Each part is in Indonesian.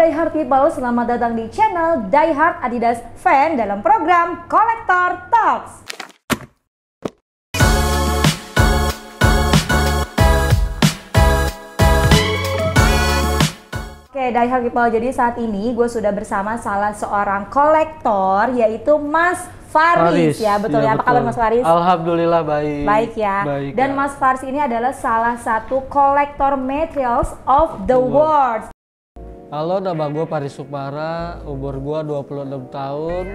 Diehard People, selamat datang di channel Diehard Adidas Fan dalam program Collector Talks. Oke, okay, Diehard People, jadi saat ini gue sudah bersama salah seorang kolektor yaitu Mas Faris, Faris ya betul ya, ya. Apa betul. kabar Mas Faris? Alhamdulillah baik. Baik ya. Baik, Dan ya. Mas Faris ini adalah salah satu kolektor materials of the world. Halo, nama gue Paris Sukmara, umur gue 26 tahun,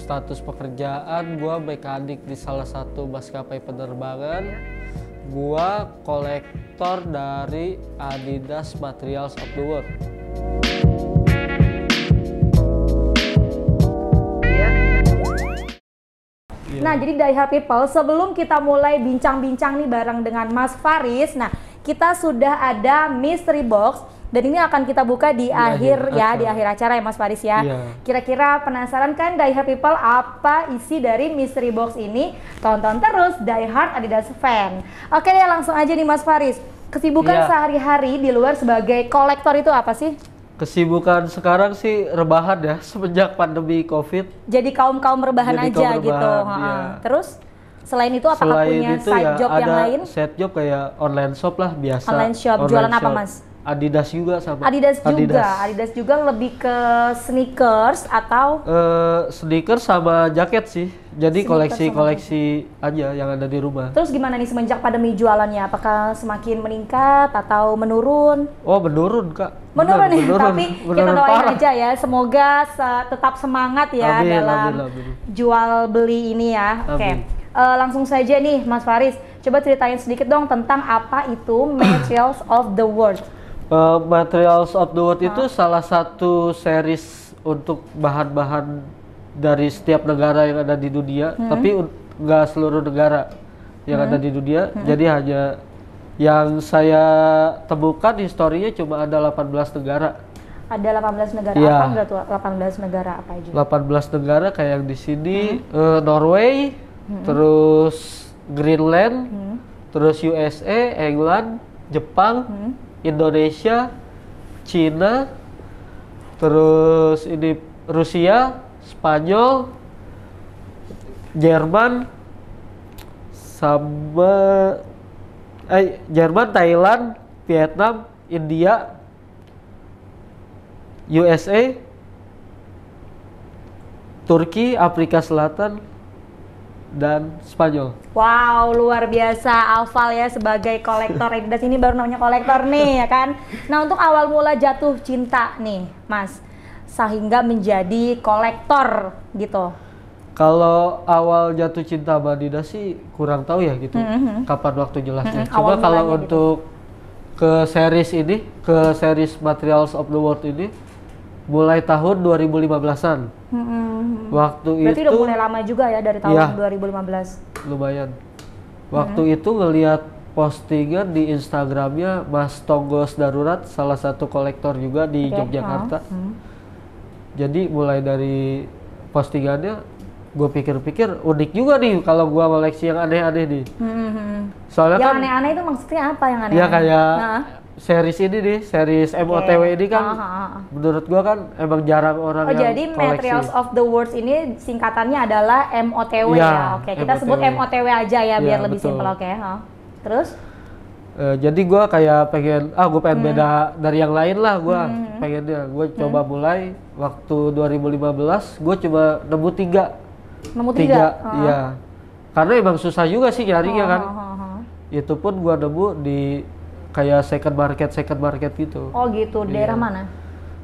status pekerjaan gue mekanik di salah satu maskapai penerbangan, gue kolektor dari Adidas Materials of the World. Iya. Nah, jadi dari Daiha People, sebelum kita mulai bincang-bincang nih bareng dengan Mas Faris, nah kita sudah ada mystery box dan ini akan kita buka di, di akhir, akhir ya acara. di akhir acara ya Mas Faris ya. Iya. Kira-kira yeah. penasaran kan Die Hard People apa isi dari mystery box ini? Tonton terus Die Hard Adidas Fan. Oke deh ya, langsung aja nih Mas Faris. Kesibukan yeah. sehari-hari di luar sebagai kolektor itu apa sih? Kesibukan sekarang sih rebahan ya semenjak pandemi Covid. Jadi kaum-kaum rebahan Jadi aja kaum gitu. rebahan, gitu. Ya. Terus Selain itu apakah Selain punya itu side ya, job yang lain? Side job kayak online shop lah biasa. Online shop online jualan shop. apa mas? Adidas juga sama. Adidas, Adidas juga. Adidas juga lebih ke sneakers atau uh, sneakers sama jaket sih. Jadi koleksi-koleksi aja yang ada di rumah. Terus gimana nih semenjak pandemi jualannya? Apakah semakin meningkat atau menurun? Oh, menurun, Kak. Menurun, nih, ya? menurun, tapi menurun kita doain aja ya. Semoga se tetap semangat ya amin, dalam amin, amin. jual beli ini ya. Oke. Okay. Uh, eh, langsung saja nih Mas Faris, coba ceritain sedikit dong tentang apa itu Materials of the World. Uh, Materials of the World nah. itu salah satu series untuk bahan-bahan dari setiap negara yang ada di dunia, hmm. tapi nggak seluruh negara yang hmm. ada di dunia. Hmm. Jadi hanya yang saya temukan historinya cuma ada 18 negara. Ada 18 negara ya. apa enggak tuh? 18 negara apa aja? 18 negara kayak yang di sini hmm. uh, Norway, hmm. terus Greenland, hmm. terus USA, England, Jepang, hmm Indonesia, Cina, terus ini Rusia, Spanyol, Jerman, sama eh Jerman, Thailand, Vietnam, India, USA, Turki, Afrika Selatan, dan Spanyol. Wow, luar biasa Alval ya sebagai kolektor Adidas ini baru namanya kolektor nih ya kan. Nah, untuk awal mula jatuh cinta nih, Mas. Sehingga menjadi kolektor gitu. Kalau awal jatuh cinta sama Adidas sih kurang tahu ya gitu. Mm -hmm. Kapan waktu jelasnya. Mm -hmm. Cuma kalau gitu. untuk ke series ini, ke series Materials of the World ini mulai tahun 2015-an. Hmm. Waktu Berarti itu udah mulai lama juga ya dari tahun ya, 2015. Lumayan. Waktu hmm. itu ngelihat postingan di Instagramnya Mas Tonggos Darurat, salah satu kolektor juga di okay. Yogyakarta. Hmm. Jadi mulai dari postingannya, gue pikir-pikir unik juga nih kalau gue koleksi yang aneh-aneh nih. Hmm. Soalnya yang kan aneh-aneh itu maksudnya apa yang aneh? -aneh? Ya kayak nah series ini nih, series MOTW ini kan uh ah, -huh. Ah, ah. menurut gua kan emang jarang orang oh, yang jadi koleksi. Materials of the Words ini singkatannya adalah MOTW ya. ya. Oke, okay. kita MOTW. sebut MOTW aja ya, ya biar iya, lebih betul. simpel oke. Okay. Huh. Terus Uh, jadi gue kayak pengen, ah gue pengen hmm. beda dari yang lain lah gue hmm. pengennya. Gue hmm. coba mulai waktu 2015, gue coba nemu tiga. Nemu tiga? Iya. uh -huh. Karena emang susah juga sih nyarinya -huh. kan. Uh -huh. Itu pun gue nemu di kayak second market second market gitu oh gitu daerah iya. mana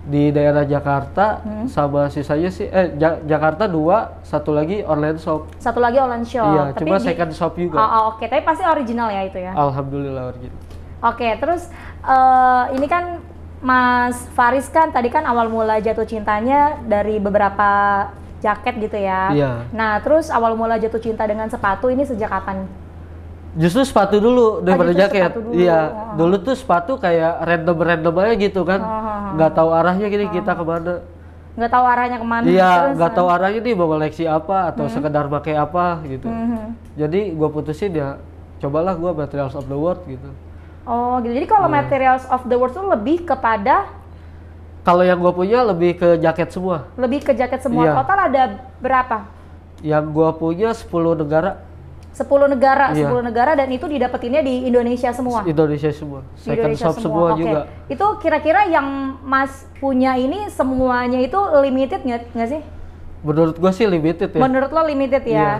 di daerah Jakarta hmm. sama sisanya sih eh ja Jakarta dua satu lagi online shop satu lagi online shop iya tapi cuma second shop juga oh, oh oke okay. tapi pasti original ya itu ya alhamdulillah original oke okay, terus uh, ini kan Mas Faris kan tadi kan awal mula jatuh cintanya dari beberapa jaket gitu ya. Iya. Nah, terus awal mula jatuh cinta dengan sepatu ini sejak kapan? Justru sepatu dulu daripada ah, jaket. Dulu. Iya. Ah. Dulu tuh sepatu kayak random random aja gitu kan. Ah, ah, ah. Nggak ah, tahu arahnya gini kita ke mana? Nggak tahu arahnya kemana. Iya. Nggak kan? tahu arahnya nih mau koleksi apa atau hmm. sekedar pakai apa gitu. Hmm. hmm. Jadi gue putusin ya cobalah gue materials of the world gitu. Oh gitu. Jadi kalau iya. materials of the world tuh lebih kepada kalau yang gue punya lebih ke jaket semua. Lebih ke jaket semua. Iya. Total ada berapa? Yang gue punya 10 negara sepuluh negara, iya. 10 negara dan itu didapetinnya di Indonesia semua. Indonesia semua. Second Indonesia shop semua, semua okay. juga. Itu kira-kira yang Mas punya ini semuanya itu limited nggak sih? Menurut gua sih limited ya. Menurut lo limited ya. Iya.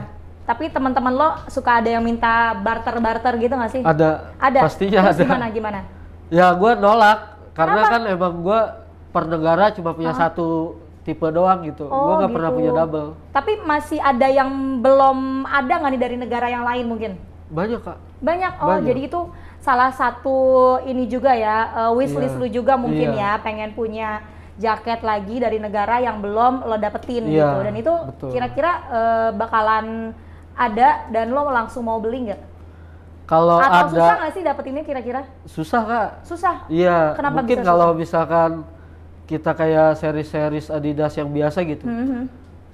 Tapi teman-teman lo suka ada yang minta barter-barter gitu nggak sih? Ada. Ada. Pastinya Terus ada. gimana gimana? Ya gua nolak karena Kenapa? kan emang gua per negara cuma punya uh -huh. satu tipe doang gitu. Oh, gue nggak gitu. pernah punya double. Tapi masih ada yang belum ada nggak nih dari negara yang lain mungkin? Banyak kak. Banyak. Oh Banyak. jadi itu salah satu ini juga ya uh, wishlist yeah. lu juga mungkin yeah. ya pengen punya jaket lagi dari negara yang belum lo dapetin yeah. gitu. Dan itu kira-kira uh, bakalan ada dan lo langsung mau beli nggak? Kalau ada. susah nggak sih dapetinnya kira-kira? Susah kak. Susah. Iya. Kenapa mungkin kalau misalkan kita kayak seri series Adidas yang biasa gitu. Mm -hmm.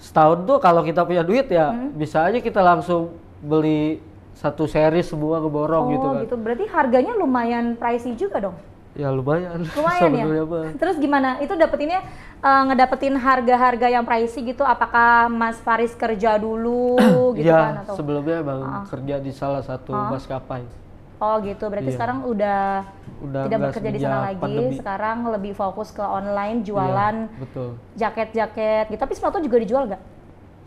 Setahun tuh kalau kita punya duit ya mm -hmm. bisa aja kita langsung beli satu seri semua keborong gitu oh, gitu kan. gitu. Berarti harganya lumayan pricey juga dong. Ya lumayan. Lumayan ya. Apa? Terus gimana? Itu dapetinnya uh, ngedapetin harga-harga yang pricey gitu apakah Mas Faris kerja dulu gitu ya, kan atau? sebelumnya Bang uh. Ah. kerja di salah satu uh. maskapai. Oh gitu, berarti iya. sekarang udah, udah tidak bekerja di sana lagi. Sekarang lebih fokus ke online iya, jualan. betul. Jaket-jaket gitu. Tapi sepatu juga dijual nggak?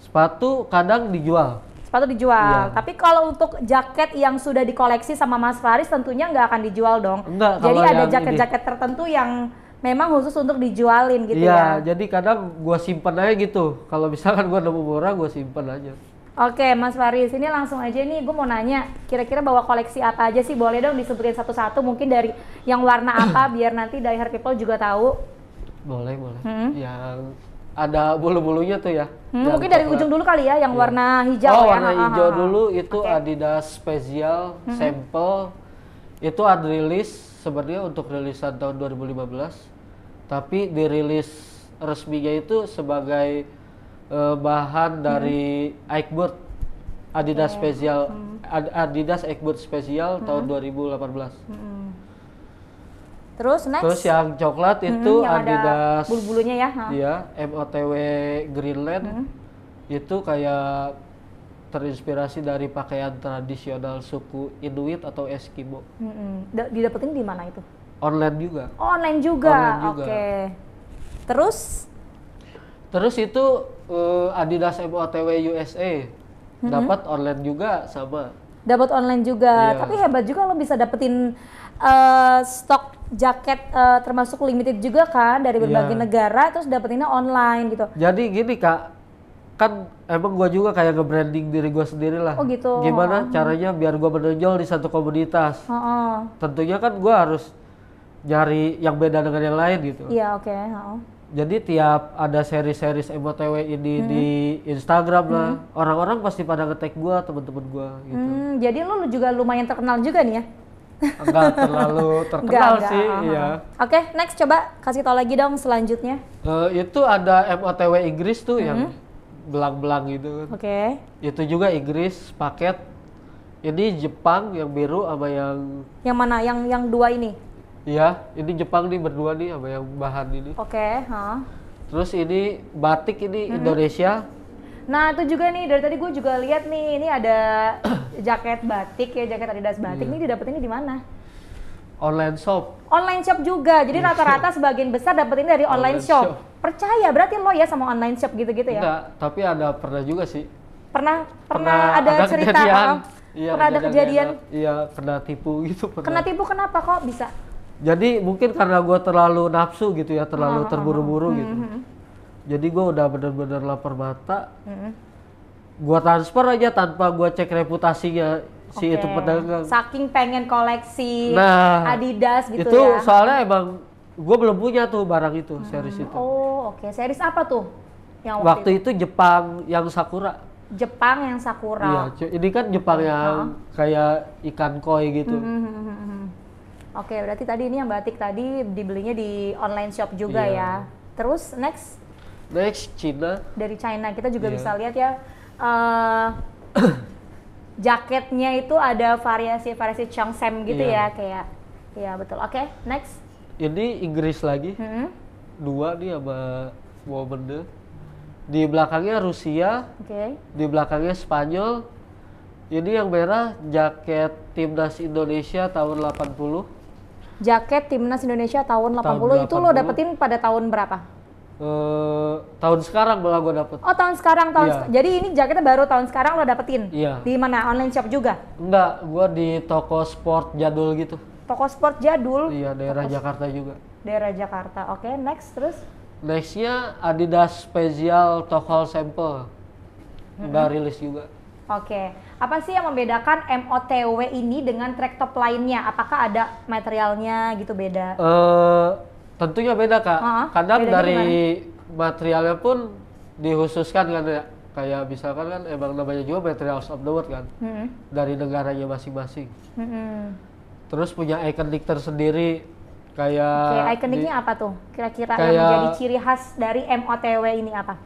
Sepatu kadang dijual. Sepatu dijual. Iya. Tapi kalau untuk jaket yang sudah dikoleksi sama Mas Faris tentunya nggak akan dijual dong. Enggak, Jadi ada jaket-jaket tertentu yang memang khusus untuk dijualin gitu iya, ya. Iya, jadi kadang gue simpen aja gitu. Kalau misalkan gue nemu murah gue simpen aja. Oke, Mas Faris, ini langsung aja nih gue mau nanya, kira-kira bawa koleksi apa aja sih? Boleh dong disebutin satu-satu mungkin dari yang warna apa biar nanti die hard people juga tahu. Boleh, boleh. Hmm? Yang ada bulu-bulunya tuh ya. Hmm, mungkin dari ujung dulu kali ya yang iya. warna hijau oh, ya. warna hijau dulu itu okay. Adidas Special hmm. Sample itu ada rilis sebenarnya untuk rilisan tahun 2015 tapi dirilis resminya itu sebagai uh, bahan dari hmm. Eichbert Adidas okay. Oh, spesial hmm. Adidas Eichbert spesial hmm. tahun 2018. Hmm. Terus next. Terus yang coklat mm-hmm, itu hmm, yang Adidas bulu-bulunya ya. Iya, MOTW Greenland. Hmm. Itu kayak terinspirasi dari pakaian tradisional suku Inuit atau Eskimo. Hmm, hmm. Didapetin di mana itu? Online juga. Oh, online juga. juga. Oke. Okay. Terus? Terus itu uh, Adidas FOTW USA mm-hmm. dapat online juga sama. Dapat online juga, yeah. tapi hebat juga lo bisa dapetin uh, stok jaket uh, termasuk limited juga kan dari iya. berbagai yeah. negara terus dapetinnya online gitu. Jadi gini kak, kan emang gue juga kayak nge-branding diri gue sendiri lah. Oh gitu. Gimana uh-huh. caranya biar gue menonjol di satu komunitas. Oh, oh. Tentunya kan gue harus nyari yang beda dengan yang lain gitu. Iya yeah, oke. Okay. Uh-huh jadi tiap ada seri-seri EBOTW ini hmm. di Instagram lah, orang hmm. orang-orang pasti pada ngetek gua, temen-temen gua gitu. Hmm, jadi lu juga lumayan terkenal juga nih ya? Enggak terlalu terkenal enggak, sih, iya. Oke, okay, next coba kasih tau lagi dong selanjutnya. Uh, itu ada MOTW Inggris tuh hmm. yang belang-belang gitu. Oke. Okay. Itu juga Inggris paket. Ini Jepang yang biru sama yang Yang mana? Yang yang dua ini? Iya, ini Jepang nih berdua nih sama yang bahan ini. Oke, okay, huh? Terus ini batik ini hmm. Indonesia. Nah itu juga nih dari tadi gue juga lihat nih ini ada jaket batik ya jaket Adidas batik Iya. ini ini di mana? Online shop. Online shop juga. Jadi iya. rata-rata sebagian besar ini dari online, online shop. shop. Percaya berarti lo ya sama online shop gitu-gitu ya? Enggak, tapi ada pernah juga sih. Pernah pernah, pernah ada, ada cerita kejadian. Iya, pernah ada kejadian. Iya, pernah tipu gitu pernah. Kena tipu kenapa kok bisa? jadi mungkin karena gue terlalu nafsu gitu ya terlalu ah, ah, ah, terburu-buru gitu hmm, hmm. jadi gue udah bener-bener lapar mata Uh hmm. -huh. gue transfer aja tanpa gue cek reputasinya si okay. itu pedagang saking pengen koleksi nah, Adidas gitu itu ya. soalnya emang gue belum punya tuh barang itu hmm. series itu oh oke okay. series apa tuh yang waktu, waktu itu? itu Jepang yang Sakura Jepang yang Sakura iya ini kan Jepang yang kayak ikan koi gitu mm -hmm Oke, berarti tadi ini yang batik tadi dibelinya di online shop juga yeah. ya. Terus next? Next China Dari China kita juga yeah. bisa lihat ya. Uh, jaketnya itu ada variasi-variasi Sam gitu yeah. ya kayak. Iya betul. Oke, okay, next. Ini Inggris lagi. Hmm? Dua nih sama Womende. Di belakangnya Rusia. Oke. Okay. Di belakangnya Spanyol. Ini yang merah jaket timnas Indonesia tahun 80 jaket timnas Indonesia tahun 80, tahun 80 itu lo dapetin pada tahun berapa? Uh, tahun sekarang malah gue dapet. Oh tahun sekarang tahun. yeah. Se jadi ini jaketnya baru tahun sekarang lo dapetin. Iya. Di mana online shop juga? Enggak, gue di toko sport jadul gitu. Toko sport jadul. Iya daerah toko Jakarta juga. Daerah Jakarta. Oke okay, next terus. Nextnya Adidas Special Tokol Sample. mm -hmm. rilis juga. Oke, apa sih yang membedakan MOTW ini dengan track top lainnya? Apakah ada materialnya gitu beda? Uh, tentunya beda kak. Uh -huh. Kadang Bedanya dari gimana? materialnya pun dihususkan kan ya. Kayak misalkan kan emang namanya juga materials of the world kan, mm -hmm. dari negaranya masing-masing. Mm -hmm. Terus punya ikonik tersendiri, kayak. okay, ikoniknya apa tuh? Kira-kira yang menjadi ciri khas dari MOTW ini apa?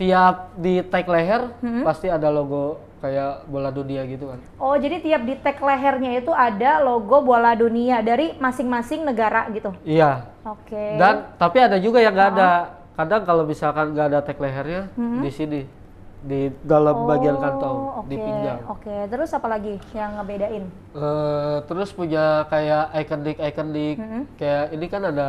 tiap di tag leher hmm? pasti ada logo kayak bola dunia gitu kan. Oh, jadi tiap di tag lehernya itu ada logo bola dunia dari masing-masing negara gitu. Iya. Oke. Okay. Dan tapi ada juga yang nggak oh. ada. Kadang kalau misalkan nggak ada tag lehernya hmm? di sini di dalam oh, bagian kantong okay. di pinggang. Oke, okay. terus apa lagi yang ngebedain? Uh, terus punya kayak ikonik ikonik -hmm. kayak ini kan ada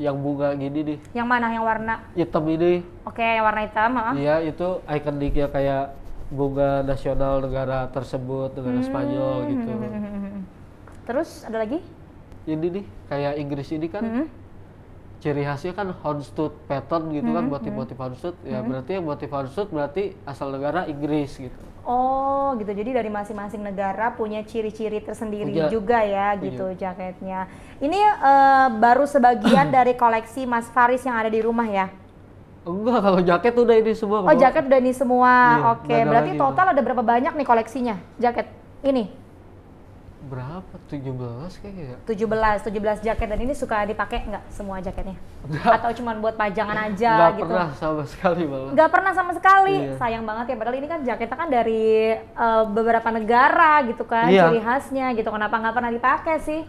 yang bunga gini nih. Yang mana? Yang warna? Hitam ini. Oke, okay, yang warna hitam. Uh. Iya, itu ikonik ya kayak bunga nasional negara tersebut, negara hmm. Spanyol gitu. Terus ada lagi? Ini nih, kayak Inggris ini kan hmm ciri khasnya kan Houndstooth pattern gitu kan, hmm, kan motif-motif hmm. Houndstooth ya hmm. berarti yang motif Houndstooth berarti asal negara Inggris gitu oh gitu jadi dari masing-masing negara punya ciri-ciri tersendiri punya, juga ya punya. gitu jaketnya ini uh, baru sebagian dari koleksi Mas Faris yang ada di rumah ya enggak kalau jaket udah ini semua oh jaket udah ini semua iya, oke berarti total ada berapa banyak nih koleksinya jaket ini berapa? 17 kayaknya. 17, ya? 17 jaket dan ini suka dipakai nggak semua jaketnya? Gak. Atau cuma buat pajangan aja gak gitu? nggak pernah sama sekali malah. Nggak pernah sama sekali. Iya. Sayang banget ya padahal ini kan jaketnya kan dari uh, beberapa negara gitu kan, iya. ciri khasnya gitu. Kenapa nggak pernah dipakai sih?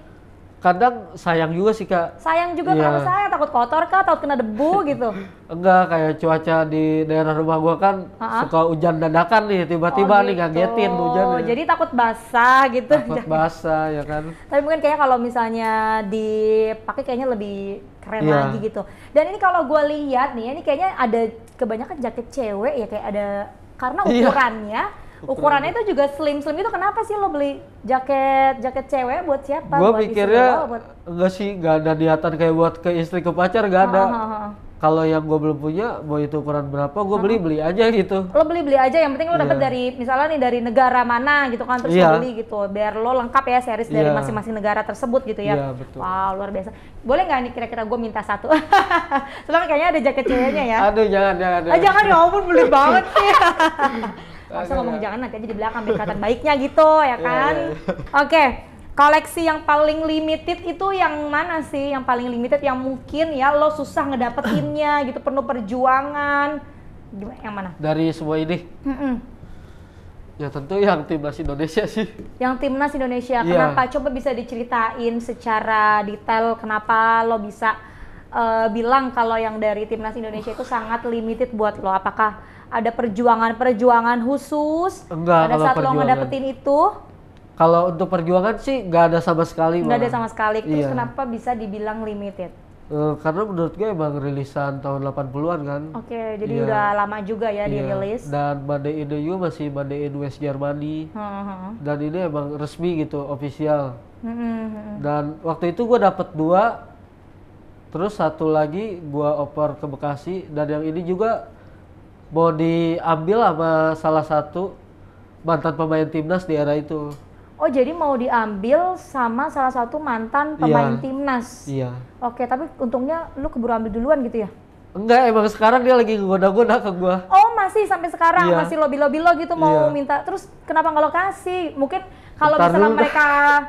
kadang sayang juga sih kak sayang juga ya. kenapa saya takut kotor kak takut kena debu gitu enggak kayak cuaca di daerah rumah gua kan Ha-ha? suka hujan dadakan nih tiba-tiba oh, gitu. nih ngagetin hujan ya. jadi takut basah gitu takut basah ya kan tapi mungkin kayaknya kalau misalnya dipakai kayaknya lebih keren ya. lagi gitu dan ini kalau gua lihat nih ini kayaknya ada kebanyakan jaket cewek ya kayak ada karena iya. ukurannya ya ukurannya itu juga slim slim itu kenapa sih lo beli jaket jaket cewek buat siapa gue pikirnya buat... sih nggak ada niatan kayak buat ke istri ke pacar nggak ada kalau yang gue belum punya mau itu ukuran berapa gue beli beli aja gitu lo beli beli aja yang penting lo yeah. dari misalnya nih dari negara mana gitu kan terus yeah. lo iya. beli gitu biar lo lengkap ya series yeah. dari iya. masing-masing negara tersebut gitu ya yeah, betul. wow luar biasa boleh nggak nih kira-kira gue minta satu soalnya kayaknya ada jaket ceweknya ya aduh jangan jangan, eh, jangan. Ah, jangan ya ampun beli banget sih Masa iya. ngomong jangan nanti aja di belakang biar kelihatan baiknya gitu ya iya, kan. Yeah, yeah, yeah. Oke. Okay. Koleksi yang paling limited itu yang mana sih? Yang paling limited yang mungkin ya lo susah ngedapetinnya gitu, penuh perjuangan. Gimana yang mana? Dari semua ini. Ya tentu yang timnas Indonesia sih. Yang timnas Indonesia. Iya. Kenapa? Coba bisa diceritain secara detail kenapa lo bisa uh, bilang kalau yang dari timnas Indonesia itu sangat limited buat lo. Apakah ada perjuangan-perjuangan khusus Enggak, pada saat perjuangan. lo ngedapetin itu? Kalau untuk perjuangan sih nggak ada sama sekali. Nggak ada sama sekali. Terus iya. kenapa bisa dibilang limited? Uh, karena menurut gue emang rilisan tahun 80-an kan. Oke, okay, jadi yeah. udah lama juga ya yeah. dirilis. Iya. Dan Made in the U masih Made in West Germany. Uh -huh. Dan ini emang resmi gitu, official. Uh -huh. Dan waktu itu gue dapet dua, terus satu lagi gue oper ke Bekasi. Dan yang ini juga mau diambil sama salah satu mantan pemain timnas di era itu. Oh jadi mau diambil sama salah satu mantan iya. pemain yeah. timnas. Iya. Oke tapi untungnya lu keburu ambil duluan gitu ya? Enggak emang sekarang dia lagi goda-goda ke gua. Oh masih sampai sekarang yeah. masih lobby-lobby lo gitu mau yeah. minta. Terus kenapa nggak lo kasih? Mungkin kalau misalnya mereka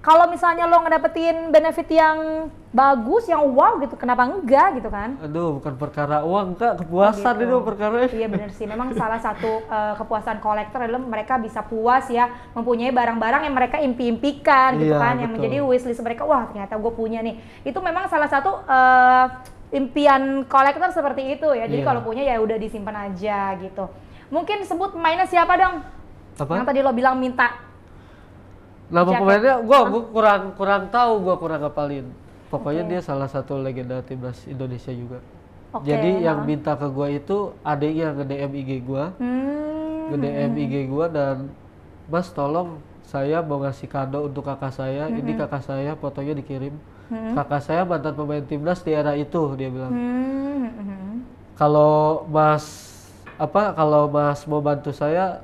kalau misalnya lo ngedapetin benefit yang bagus, yang wow gitu, kenapa enggak gitu kan? Aduh, bukan perkara uang kak, kepuasan gitu. itu perkara. Iya bener sih, memang salah satu uh, kepuasan kolektor adalah mereka bisa puas ya, mempunyai barang-barang yang mereka impi-impikan gitu iya, kan, betul. yang menjadi wishlist mereka, wah ternyata gue punya nih. Itu memang salah satu uh, impian kolektor seperti itu ya, jadi iya. kalau punya ya udah disimpan aja gitu. Mungkin sebut mainnya siapa dong? Apa? Yang tadi lo bilang minta Nama Jaket. pemainnya gua ah. gua kurang kurang tahu, gua kurang ngapalin. Pokoknya okay. dia salah satu legenda timnas Indonesia juga. Okay, Jadi nah. yang minta ke gua itu adiknya nge-DM IG gua. Hmm. Nge-DM IG gua dan Mas tolong saya mau ngasih kado untuk kakak saya. -hmm. Ini kakak saya fotonya dikirim. -hmm. Kakak saya mantan pemain timnas di era itu dia bilang. Hmm, hmm, -hmm. Kalau Mas apa kalau Mas mau bantu saya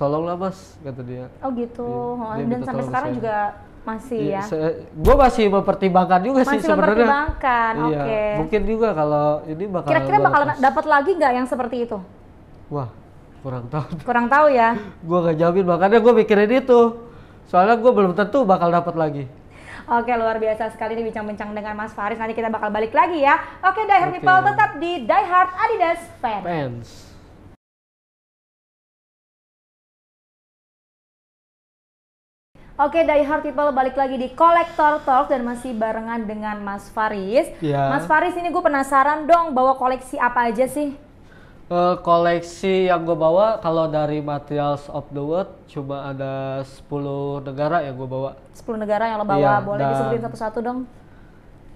tolonglah mas kata dia oh gitu dia, oh, dia dan sampai sekarang saya. juga masih iya, ya, ya. gue masih mempertimbangkan juga masih sih sebenarnya masih mempertimbangkan iya, oke okay. mungkin juga kalau ini bakal kira-kira bakal dapat lagi nggak yang seperti itu wah kurang tahu kurang tahu ya gue gak jamin makanya gue mikirin itu soalnya gue belum tentu bakal dapat lagi Oke, luar biasa sekali nih bincang-bincang dengan Mas Faris. Nanti kita bakal balik lagi ya. Oke, Die Hard okay. People tetap di Die Hard Adidas Fans. Fans. Oke, dari Hard People balik lagi di Collector Talk dan masih barengan dengan Mas Faris. Yeah. Mas Faris, ini gue penasaran dong bawa koleksi apa aja sih? Uh, koleksi yang gue bawa kalau dari Materials of the World cuma ada 10 negara yang gue bawa. 10 negara yang lo bawa, yeah, boleh disebutin satu-satu dong?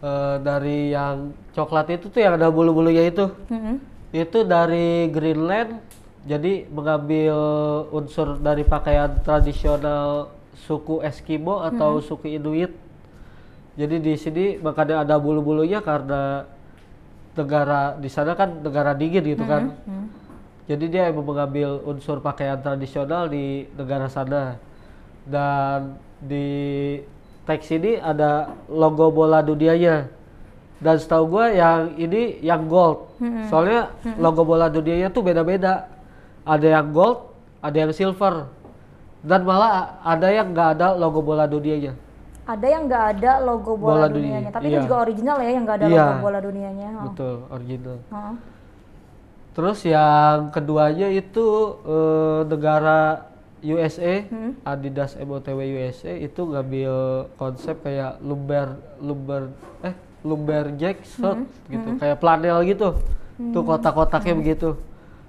Uh, dari yang coklat itu tuh yang ada bulu-bulunya itu. Mm -hmm. Itu dari Greenland, jadi mengambil unsur dari pakaian tradisional suku Eskimo atau hmm. suku Inuit. Jadi di sini makanya ada bulu-bulunya karena negara di sana kan negara dingin gitu hmm. kan. Hmm. Jadi dia mengambil unsur pakaian tradisional di negara sana. Dan di teks ini ada logo bola dunianya. Dan setahu gue yang ini yang gold. Hmm. Soalnya hmm. logo bola dunianya tuh beda-beda. Ada yang gold, ada yang silver dan malah ada yang nggak ada logo bola dunianya. Ada yang nggak ada logo bola, bola dunianya, tapi yeah. itu iya. juga original ya yang nggak ada yeah. logo bola dunianya. Oh. Betul, original. huh? Terus yang keduanya itu eh, negara USA, hmm? Adidas MOTW USA itu ngambil konsep kayak lumber lumber eh lumberjack shirt hmm? gitu, hmm? kayak planel gitu. Hmm. Tuh kotak-kotaknya hmm. begitu.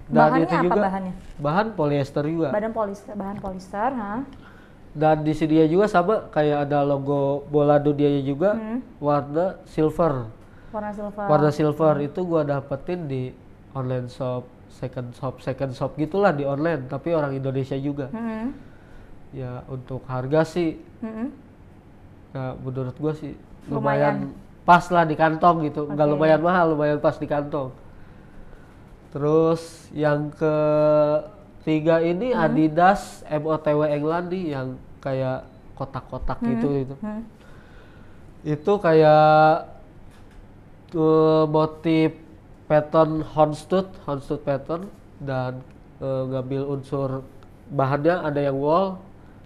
Dan bahannya itu juga, apa bahannya? Bahan polyester juga. Badan polyester, bahan polyester, ha? Dan di sini juga sama kayak ada logo bola dunia juga hmm. warna silver. Warna silver. Warna silver hmm. itu gua dapetin di online shop, second shop, second shop gitulah di online, tapi orang Indonesia juga. Hmm. Ya untuk harga sih. Hmm. Ya menurut gua sih lumayan, lumayan pas lah di kantong gitu. Okay. Enggak lumayan mahal, lumayan pas di kantong. Terus yang ke tiga ini hmm. Adidas MOTW England nih yang kayak kotak-kotak hmm. gitu itu. Hmm. Itu kayak uh, motif pattern Honstut, Honstut pattern dan uh, ngambil unsur bahannya ada yang wall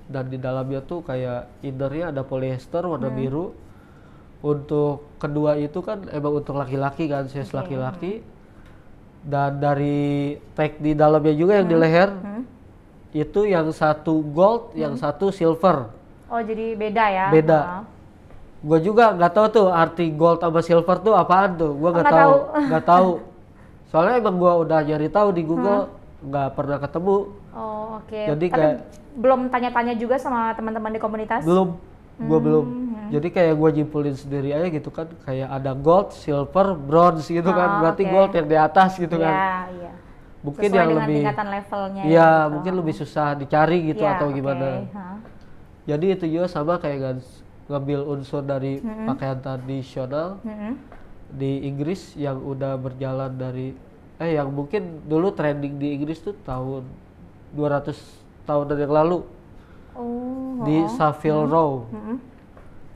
dan di dalamnya tuh kayak innernya ada polyester warna hmm. biru. Untuk kedua itu kan emang untuk laki-laki kan, saya laki-laki. Okay dan dari tag di dalamnya juga yang hmm. di leher hmm. itu yang satu gold hmm. yang satu silver oh jadi beda ya beda oh. gue juga nggak tahu tuh arti gold sama silver tuh apaan tuh gue nggak oh, tahu nggak tahu soalnya emang gue udah nyari tahu di Google hmm. nggak pernah ketemu oh oke okay. jadi kayak belum tanya-tanya juga sama teman-teman di komunitas belum gue hmm. belum Hmm. Jadi kayak gue jimpulin sendiri aja gitu kan, kayak ada gold, silver, bronze gitu kan. oh, kan. Berarti okay. gold yang di atas gitu yeah, kan. Yeah. Iya. Mungkin Sesuai yang lebih tingkatan levelnya. Iya, gitu. mungkin lebih hmm. susah dicari gitu yeah, atau gimana. Huh. Jadi itu juga sama kayak ngambil unsur dari mm -hmm. pakaian tradisional mm -hmm. di Inggris yang udah berjalan dari eh yang mungkin dulu trending di Inggris tuh tahun 200 tahun yang lalu. Oh. Di oh. Savile hmm. Row. Hmm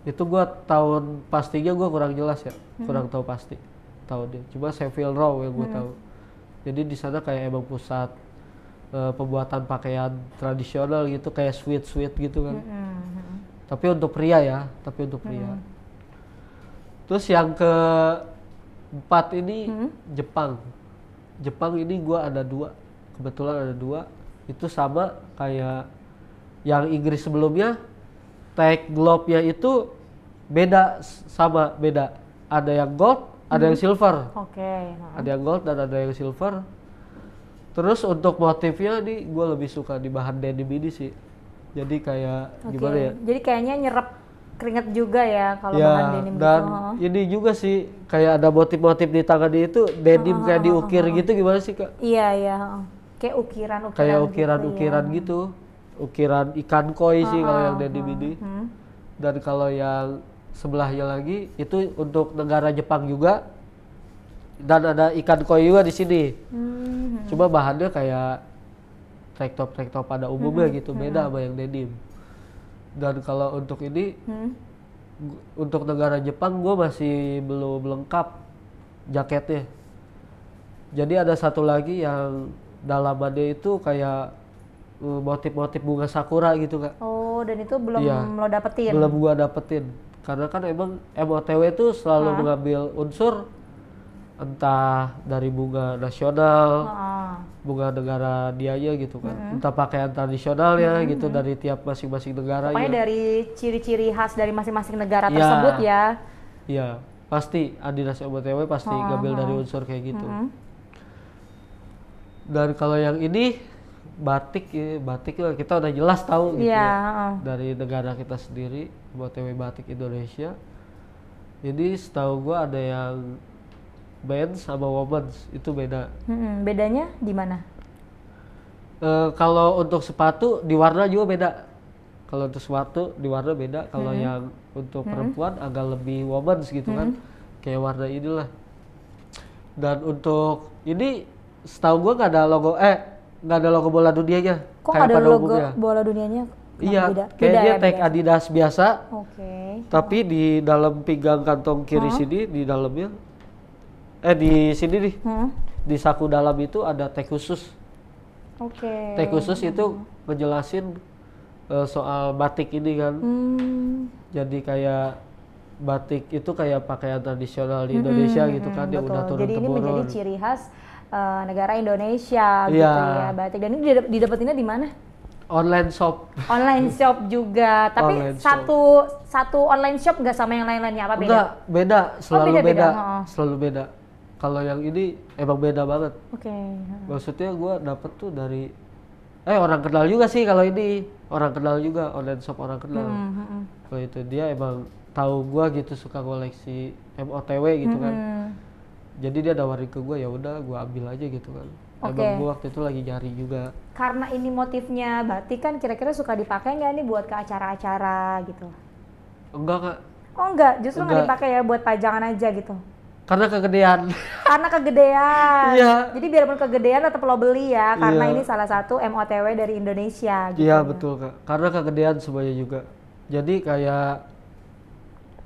itu gue tahun pastinya gue kurang jelas ya hmm. kurang tahu pasti tahunnya cuma Seville raw yang gue hmm. tahu jadi di sana kayak emang pusat uh, pembuatan pakaian tradisional gitu kayak sweet sweet gitu kan hmm. hmm. tapi untuk pria ya tapi untuk hmm. pria hmm. terus yang ke empat ini hmm. Jepang Jepang ini gue ada dua kebetulan ada dua itu sama kayak yang Inggris sebelumnya tag globe ya itu beda sama beda. Ada yang gold, ada hmm. yang silver. Oke. Okay. Ada yang gold dan ada yang silver. Terus untuk motifnya nih gue lebih suka di bahan denim ini sih. Jadi kayak okay. gimana ya? Jadi kayaknya nyerap keringat juga ya kalau ya, bahan denim dan gitu. Ini juga sih kayak ada motif-motif di tangan dia itu denim kayak diukir gitu gimana sih kak? Iya iya. Kayak ukiran-ukiran. Kayak ukiran-ukiran gitu. Ukiran, ya. gitu ukiran ikan koi sih kalau yang ah, Dendibidi. Ah, Bidi. Ah. Hmm. Dan kalau yang sebelahnya lagi itu untuk negara Jepang juga dan ada ikan koi juga di sini. Hmm. Cuma bahannya kayak rektop rektop pada umumnya hmm, gitu, beda sama yang denim. Dan kalau untuk ini untuk negara Jepang gue masih belum lengkap jaketnya. Jadi ada satu lagi yang dalamannya itu kayak Eh, motif-motif bunga sakura gitu kak. Oh, dan itu belum ya, lo dapetin? Belum gua dapetin, karena kan emang MOTW itu selalu ah. mengambil unsur entah dari bunga nasional, ah. bunga negara dia dianya gitu kan, hmm entah pakaian tradisionalnya mm-hmm. gitu dari tiap masing-masing negara. Pokoknya ya. dari ciri-ciri khas dari masing-masing negara ya. tersebut ya. Iya, pasti Adidas MOTW pasti ah. ngambil dari unsur kayak gitu. hmm Dan kalau yang ini batik ya, batik kita udah jelas tahu gitu yeah. ya dari negara kita sendiri buat TW batik Indonesia. Jadi setahu gue ada yang band sama women's itu beda. Hmm, bedanya di mana? e, kalau untuk sepatu di warna juga beda. Kalau untuk sepatu di warna beda. Kalau hmm. yang untuk perempuan hmm. agak lebih women's gitu hmm. kan, kayak warna inilah. Dan untuk ini setahu gue nggak ada logo eh nggak ada logo bola dunia aja. Kok kayak ada logo umumnya. bola dunianya? Iya, beda. kayak dia ya, tag Adidas biasa. Oke. Okay. Tapi di dalam pinggang kantong kiri huh? sini di dalamnya eh di sini nih. Hmm? Di saku dalam itu ada tag khusus. Oke. Okay. Tag khusus itu hmm. menjelasin uh, eh, soal batik ini kan. Hmm. Jadi kayak batik itu kayak pakaian tradisional di hmm, Indonesia gitu hmm, gitu kan hmm, yang udah turun temurun. Jadi ini menjadi ciri khas uh, negara Indonesia yeah. gitu iya. ya batik. Dan ini didap didapetinnya di mana? Online shop. Online shop juga. Tapi online satu shop. satu online shop nggak sama yang lain-lainnya apa beda? Enggak, beda, selalu oh, beda, beda. beda. Oh. Selalu beda. Kalau yang ini emang beda banget. Oke. Okay. Maksudnya gue dapet tuh dari eh orang kenal juga sih kalau ini orang kenal juga online shop orang kenal hmm, hmm, hmm. kalau itu dia emang tahu gue gitu suka koleksi MOTW gitu kan. hmm. kan jadi dia ada warik ke gue ya udah gue ambil aja gitu kan okay. abang gue waktu itu lagi nyari juga karena ini motifnya batik kan kira-kira suka dipakai nggak nih buat ke acara-acara gitu enggak kak oh enggak justru nggak dipakai ya buat pajangan aja gitu karena kegedean karena kegedean iya jadi biarpun kegedean tetap lo beli ya karena yeah. ini salah satu MOTW dari Indonesia iya, gitu iya yeah, betul kak karena kegedean semuanya juga jadi kayak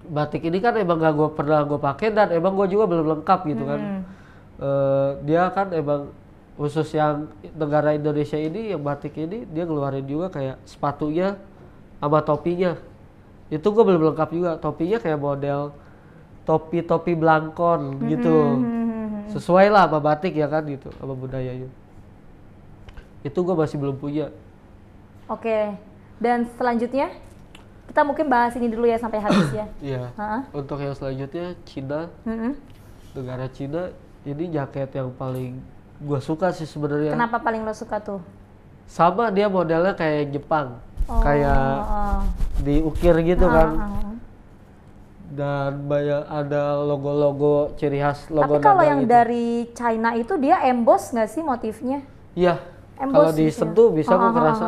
batik ini kan emang gak gue pernah gue pakai dan emang gue juga belum lengkap gitu kan. hmm. kan uh, dia kan emang khusus yang negara Indonesia ini yang batik ini dia ngeluarin juga kayak sepatunya sama topinya itu gue belum lengkap juga topinya kayak model topi topi blangkon gitu hmm, hmm, hmm, sesuai lah sama batik ya kan gitu sama budayanya itu gue masih belum punya oke dan selanjutnya kita mungkin bahas ini dulu ya sampai habis ya. Iya. Untuk yang selanjutnya Cina, mm-hmm. negara Cina ini jaket yang paling gue suka sih sebenarnya. Kenapa paling lo suka tuh? Sama dia modelnya kayak Jepang, oh, kayak oh. diukir gitu uh -huh. kan. Dan banyak ada logo-logo ciri khas logo. Tapi kalau yang itu. dari China itu dia emboss nggak sih motifnya? Iya. Kalau gitu ya? disentuh bisa kok kerasa,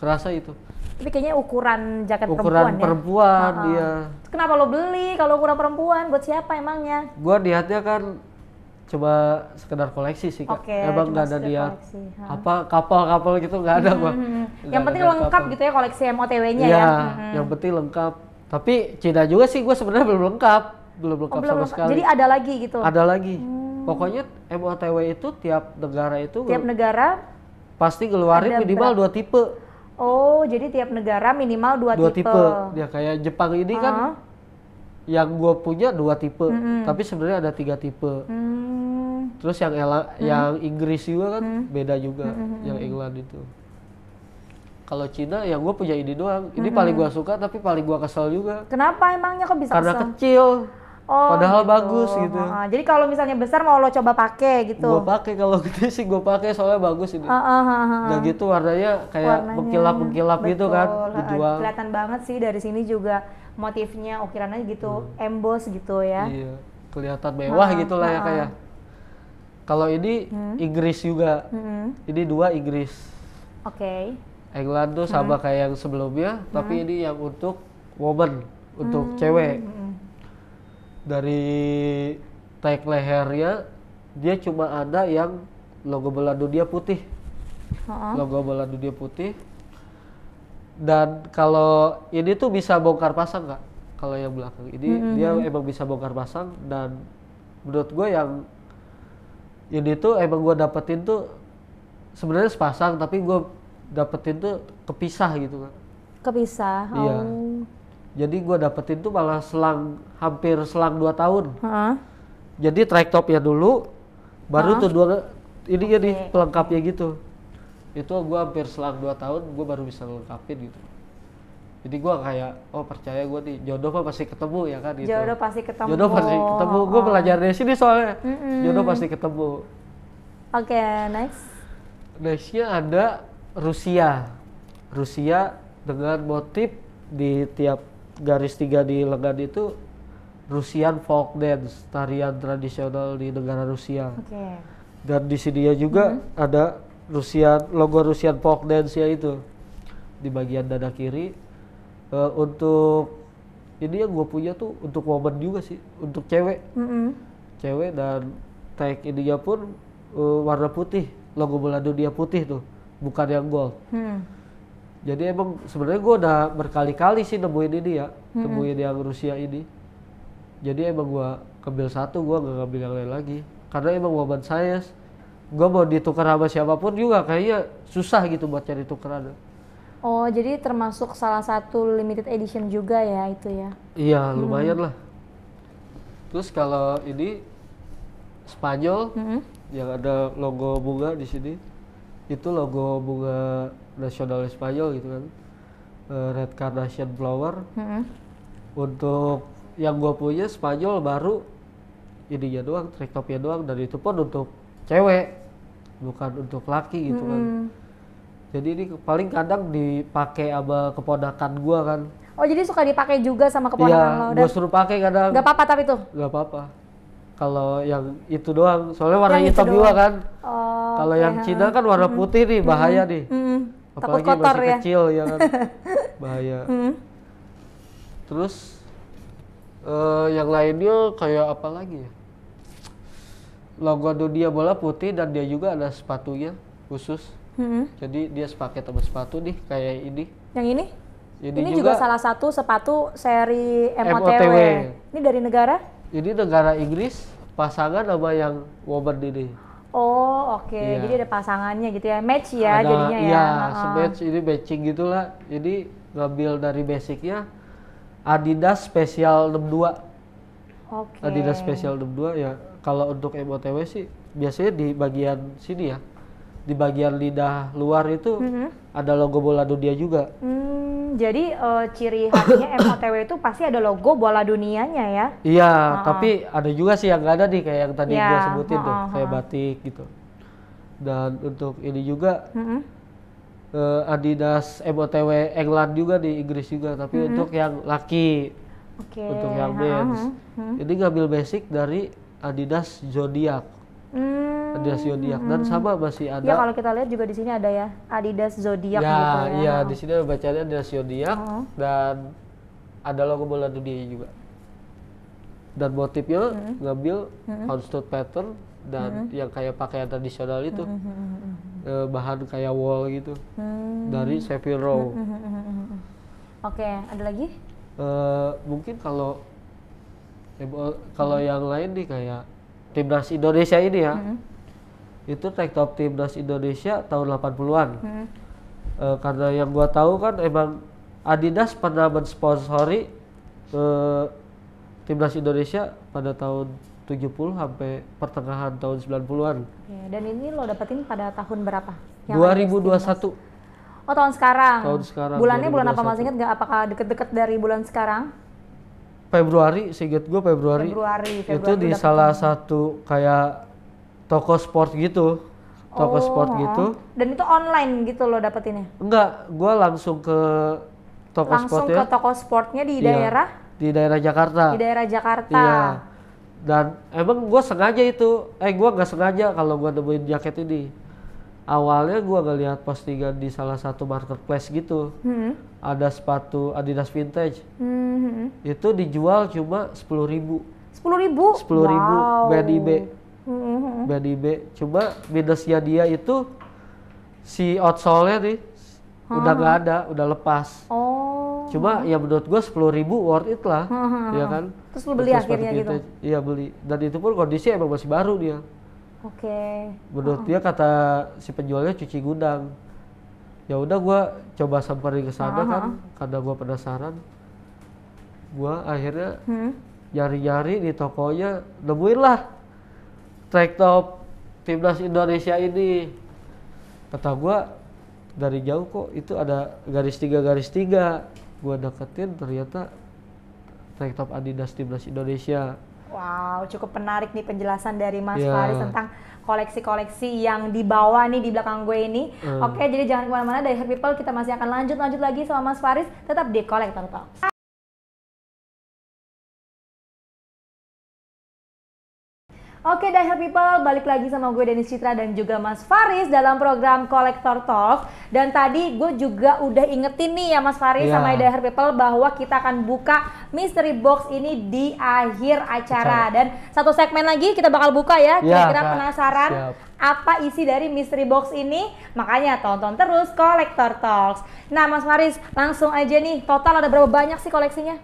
kerasa itu tapi kayaknya ukuran jaket ukuran perempuan, ya? perempuan ya. Iya. Kenapa lo beli kalau ukuran perempuan? Buat siapa emangnya? Gua lihatnya kan coba sekedar koleksi sih kak. Okay, Emang nggak ada dia apa kapal-kapal gitu nggak ada bang. Hmm. hmm, hmm. Yang penting lengkap kapal. gitu ya koleksi MOTW-nya iya, ya. ya. Hmm. Yang hmm. penting lengkap. Tapi Cina juga sih gue sebenarnya belum lengkap, belum lengkap oh, sama belum, sekali. Jadi ada lagi gitu. Ada lagi. Hmm. Pokoknya MOTW itu tiap negara itu. Tiap negara. Pasti ngeluarin minimal dua tipe Oh, jadi tiap negara minimal dua, dua tipe. tipe. Ya kayak Jepang ini uh -huh. kan yang gue punya dua tipe, mm -hmm. tapi sebenarnya ada tiga tipe. Mm. Terus yang Ela, mm. yang Inggris juga kan mm. beda juga, mm -hmm. yang England itu. Kalau Cina yang gue punya ini doang, ini mm -hmm. paling gue suka tapi paling gue kesel juga. Kenapa emangnya kok bisa? Karena kesel? kecil. Oh, padahal gitu. bagus gitu. Uh, jadi kalau misalnya besar mau lo coba pakai gitu. Gue pakai kalau gitu sih gue pakai soalnya bagus itu. Uh, uh, uh, uh. Udah gitu warnanya kayak mengkilap-mengkilap gitu kan. Dijual. Kelihatan banget sih dari sini juga motifnya ukirannya gitu hmm. emboss gitu ya. Iya. Kelihatan mewah uh, gitu lah uh, ya kayak. Kalau ini hmm. Inggris juga. Hmm. Ini dua Inggris. Oke. Okay. England tuh sama hmm. kayak yang sebelumnya, hmm. tapi ini yang untuk woman, untuk hmm. cewek. Hmm dari tag lehernya dia cuma ada yang logo bola dia putih. uh Logo bola dia putih. Dan kalau ini tuh bisa bongkar pasang nggak? Kalau yang belakang ini mm-hmm. dia emang bisa bongkar pasang dan menurut gue yang ini tuh emang gue dapetin tuh sebenarnya sepasang tapi gue dapetin tuh kepisah gitu kan? Kepisah. Iya. Oh. Jadi gue dapetin tuh malah selang hampir selang 2 tahun. Jadi track top ya dulu, baru tuh dua ini okay. pelengkapnya gitu. Itu gue hampir selang 2 tahun gue baru bisa melengkapi gitu. Jadi gue kayak oh percaya gue nih jodoh mah pasti ketemu ya kan gitu. Jodoh pasti ketemu. Jodoh pasti ketemu. Gue belajar dari sini soalnya. Mm -hmm. Jodoh pasti ketemu. Oke, okay, next. Nextnya ada Rusia. Rusia dengan motif di tiap garis tiga di lengan itu Rusian folk dance, tarian tradisional di negara Rusia. Okay. Dan di sini ya juga -hmm. ada Rusian logo Rusian folk dance ya itu di bagian dada kiri. Uh, untuk ini yang gue punya tuh untuk woman juga sih, untuk cewek, mm -hmm. cewek dan tag ini pun uh, warna putih, logo bola dunia putih tuh, bukan yang gold. Mm jadi emang sebenarnya gue udah berkali-kali sih nemuin ini ya hmm. nemuin yang Rusia ini jadi emang gue ngambil satu gue gak ngambil yang lain lagi karena emang waban saya gue mau ditukar sama siapapun juga kayaknya susah gitu buat cari tukeran oh jadi termasuk salah satu limited edition juga ya itu ya iya lumayan hmm. lah terus kalau ini Spanyol hmm. yang ada logo bunga di sini itu logo bunga nasional Espanyol gitu kan uh, Red Carnation Flower hmm. untuk yang gue punya Spanyol baru ya doang ya doang dan itu pun untuk cewek bukan untuk laki gitu hmm. kan jadi ini paling kadang dipakai sama keponakan gue kan oh jadi suka dipakai juga sama keponakan ya, lo dan gue suruh pakai kadang nggak apa-apa tapi tuh Gak apa-apa kalau yang itu doang soalnya warna yang hitam juga kan oh, kalau yang iya. Cina kan warna putih hmm. nih bahaya hmm. nih hmm Apalagi takut kotor masih ya. kecil ya kan bahaya. Hmm. Terus uh, yang lainnya kayak apa lagi ya? Logo dia bola putih dan dia juga ada sepatunya khusus. Hmm. Jadi dia sepaket sama sepatu nih kayak ini. Yang ini? Jadi ini juga, juga salah satu sepatu seri MOTW. MOTW. Ini dari negara? Ini negara Inggris pasangan sama yang woman ini. Oh oke, okay. Iya. yeah. jadi ada pasangannya gitu ya, match ya ada, jadinya ya. Iya, uh. match ini matching gitulah. Jadi ngambil dari basicnya Adidas Special Dua. Oke. Okay. Adidas Special dua ya. Kalau untuk MOTW sih biasanya di bagian sini ya, di bagian lidah luar itu. Mm -hmm ada logo bola dunia juga. Hmm, jadi uh, ciri khasnya MOTW itu pasti ada logo bola dunianya ya? Iya, uh -huh. tapi ada juga sih yang nggak ada nih kayak yang tadi yeah. gue sebutin uh -huh. tuh, kayak batik gitu. Dan untuk ini juga uh -huh. uh, Adidas MOTW England juga di Inggris juga, tapi uh -huh. untuk yang laki, okay. untuk yang men's, uh -huh. ini ngambil basic dari Adidas Zodiac. Hmm Adidas Zodiac hmm. dan sama masih iya, ada. Ya kalau kita lihat juga di sini ada ya Adidas Zodiac ya, gitu ya. Iya, di sini bacanya Adidas Zodiac hmm. dan ada logo bola dunia juga. Dan motifnya hmm. ngambil hmm. houndstooth pattern dan hmm. yang kayak pakaian tradisional itu. Hmm. hmm, hmm, hmm eh, bahan kayak wall gitu. Hmm. Dari Seville Row. Hmm. Oke, ada lagi? Eh, mungkin kalau ya, kalau hmm. yang lain nih kayak timnas Indonesia ini ya. Hmm itu top timnas Indonesia tahun 80-an. Hmm. Uh, karena yang gua tahu kan emang Adidas pernah mensponsori uh, timnas Indonesia pada tahun 70 sampai pertengahan tahun 90-an. Okay. dan ini lo dapetin pada tahun berapa? Yang 2021. Oh tahun sekarang. Tahun sekarang. Bulannya 2021. bulan apa masih ingat nggak? Apakah deket-deket dari bulan sekarang? Februari, seinget gue Februari. Februari. Februari itu di salah satu kayak toko sport gitu toko oh, sport ha. gitu dan itu online gitu loh lo ini? enggak gue langsung ke toko langsung sportnya. ke ya. toko sportnya di iya, daerah di daerah Jakarta di daerah Jakarta iya dan emang gue sengaja itu eh gue nggak sengaja kalau gue nemuin jaket ini awalnya gue lihat postingan di salah satu marketplace gitu hmm. ada sepatu Adidas vintage hmm. hmm, hmm. itu dijual cuma sepuluh ribu sepuluh ribu sepuluh ribu Wow. Mm-hmm. Body B. Coba dia itu si outsole-nya nih uh-huh. udah ah. nggak ada, udah lepas. Oh. Cuma ya menurut gua sepuluh ribu worth it lah, uh-huh. ya kan. Terus lu beli Terus akhirnya gitu? Iya beli. Dan itu pun kondisi emang masih baru dia. Oke. Okay. Menurut uh-huh. dia kata si penjualnya cuci gudang. Ya udah gua coba samperin ke sana uh-huh. kan, mm-hmm. karena gua penasaran. Gua akhirnya nyari-nyari di tokonya nemuin lah track top timnas Indonesia ini kata gue dari jauh kok itu ada garis tiga garis tiga gue deketin ternyata track top Adidas timnas Indonesia Wow, cukup menarik nih penjelasan dari Mas yeah. Faris tentang koleksi-koleksi yang dibawa nih di belakang gue ini. hmm. Oke, jadi jangan kemana-mana dari Happy People, kita masih akan lanjut-lanjut lagi sama Mas Faris, tetap di Kolektor top Oke dah people, balik lagi sama gue Denis Citra dan juga Mas Faris dalam program Collector Talk. Dan tadi gue juga udah ingetin nih ya Mas Faris yeah. sama Dahir People bahwa kita akan buka mystery box ini di akhir acara. acara. Dan satu segmen lagi kita bakal buka ya, iya, kira-kira yeah, penasaran Siap. apa isi dari mystery box ini. Makanya tonton terus Collector Talks. Nah Mas Faris, langsung aja nih, total ada berapa banyak sih koleksinya?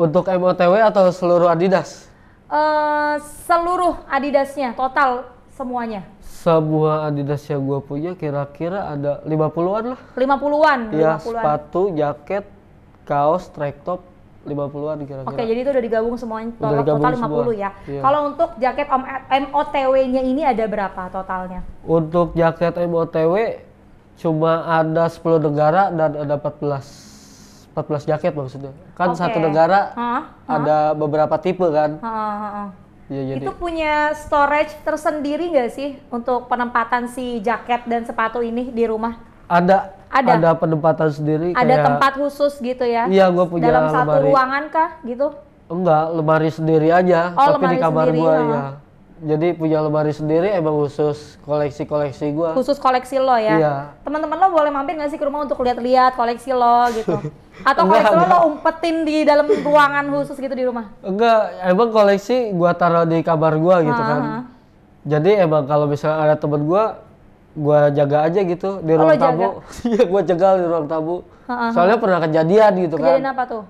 Untuk MOTW atau seluruh Adidas? Eh, seluruh Adidasnya total semuanya? Sebuah Adidas yang gue punya kira-kira ada 50-an lah. 50-an? Iya. 50 sepatu, jaket, kaos, track top, 50-an kira-kira. Oke, jadi itu udah digabung semuanya udah total, digabung total 50 semua. ya. Iya. Kalau untuk jaket MOTW-nya ini ada berapa totalnya? Untuk jaket MOTW cuma ada 10 negara dan ada 14 empat belas jaket maksudnya. Kan okay. satu negara ha? Ha? ada beberapa tipe kan. Ha, ha, ha. Ya, jadi... Itu punya storage tersendiri nggak sih untuk penempatan si jaket dan sepatu ini di rumah? Ada. Ada. Ada penempatan sendiri. Ada kayak... tempat khusus gitu ya? Iya, gua punya dalam lemari. satu ruangan kah gitu? Enggak, lemari sendiri aja. Oh, tapi lemari di kamar gua iya. ya jadi punya lemari sendiri emang khusus koleksi-koleksi gua. Khusus koleksi lo ya. Iya. Teman-teman lo boleh mampir gak sih ke rumah untuk lihat-lihat koleksi lo gitu. Atau enggak, koleksi enggak. lo lo umpetin di dalam ruangan khusus gitu di rumah? Enggak, emang koleksi gua taruh di kamar gua gitu -huh. kan. Ah. Jadi emang kalau misalnya ada temen gua, gua jaga aja gitu di oh, ruang tamu. Iya, gua jaga di ruang tamu. -huh. Ah, ah, Soalnya pernah kejadian gitu kejadian kan. Kejadian apa tuh?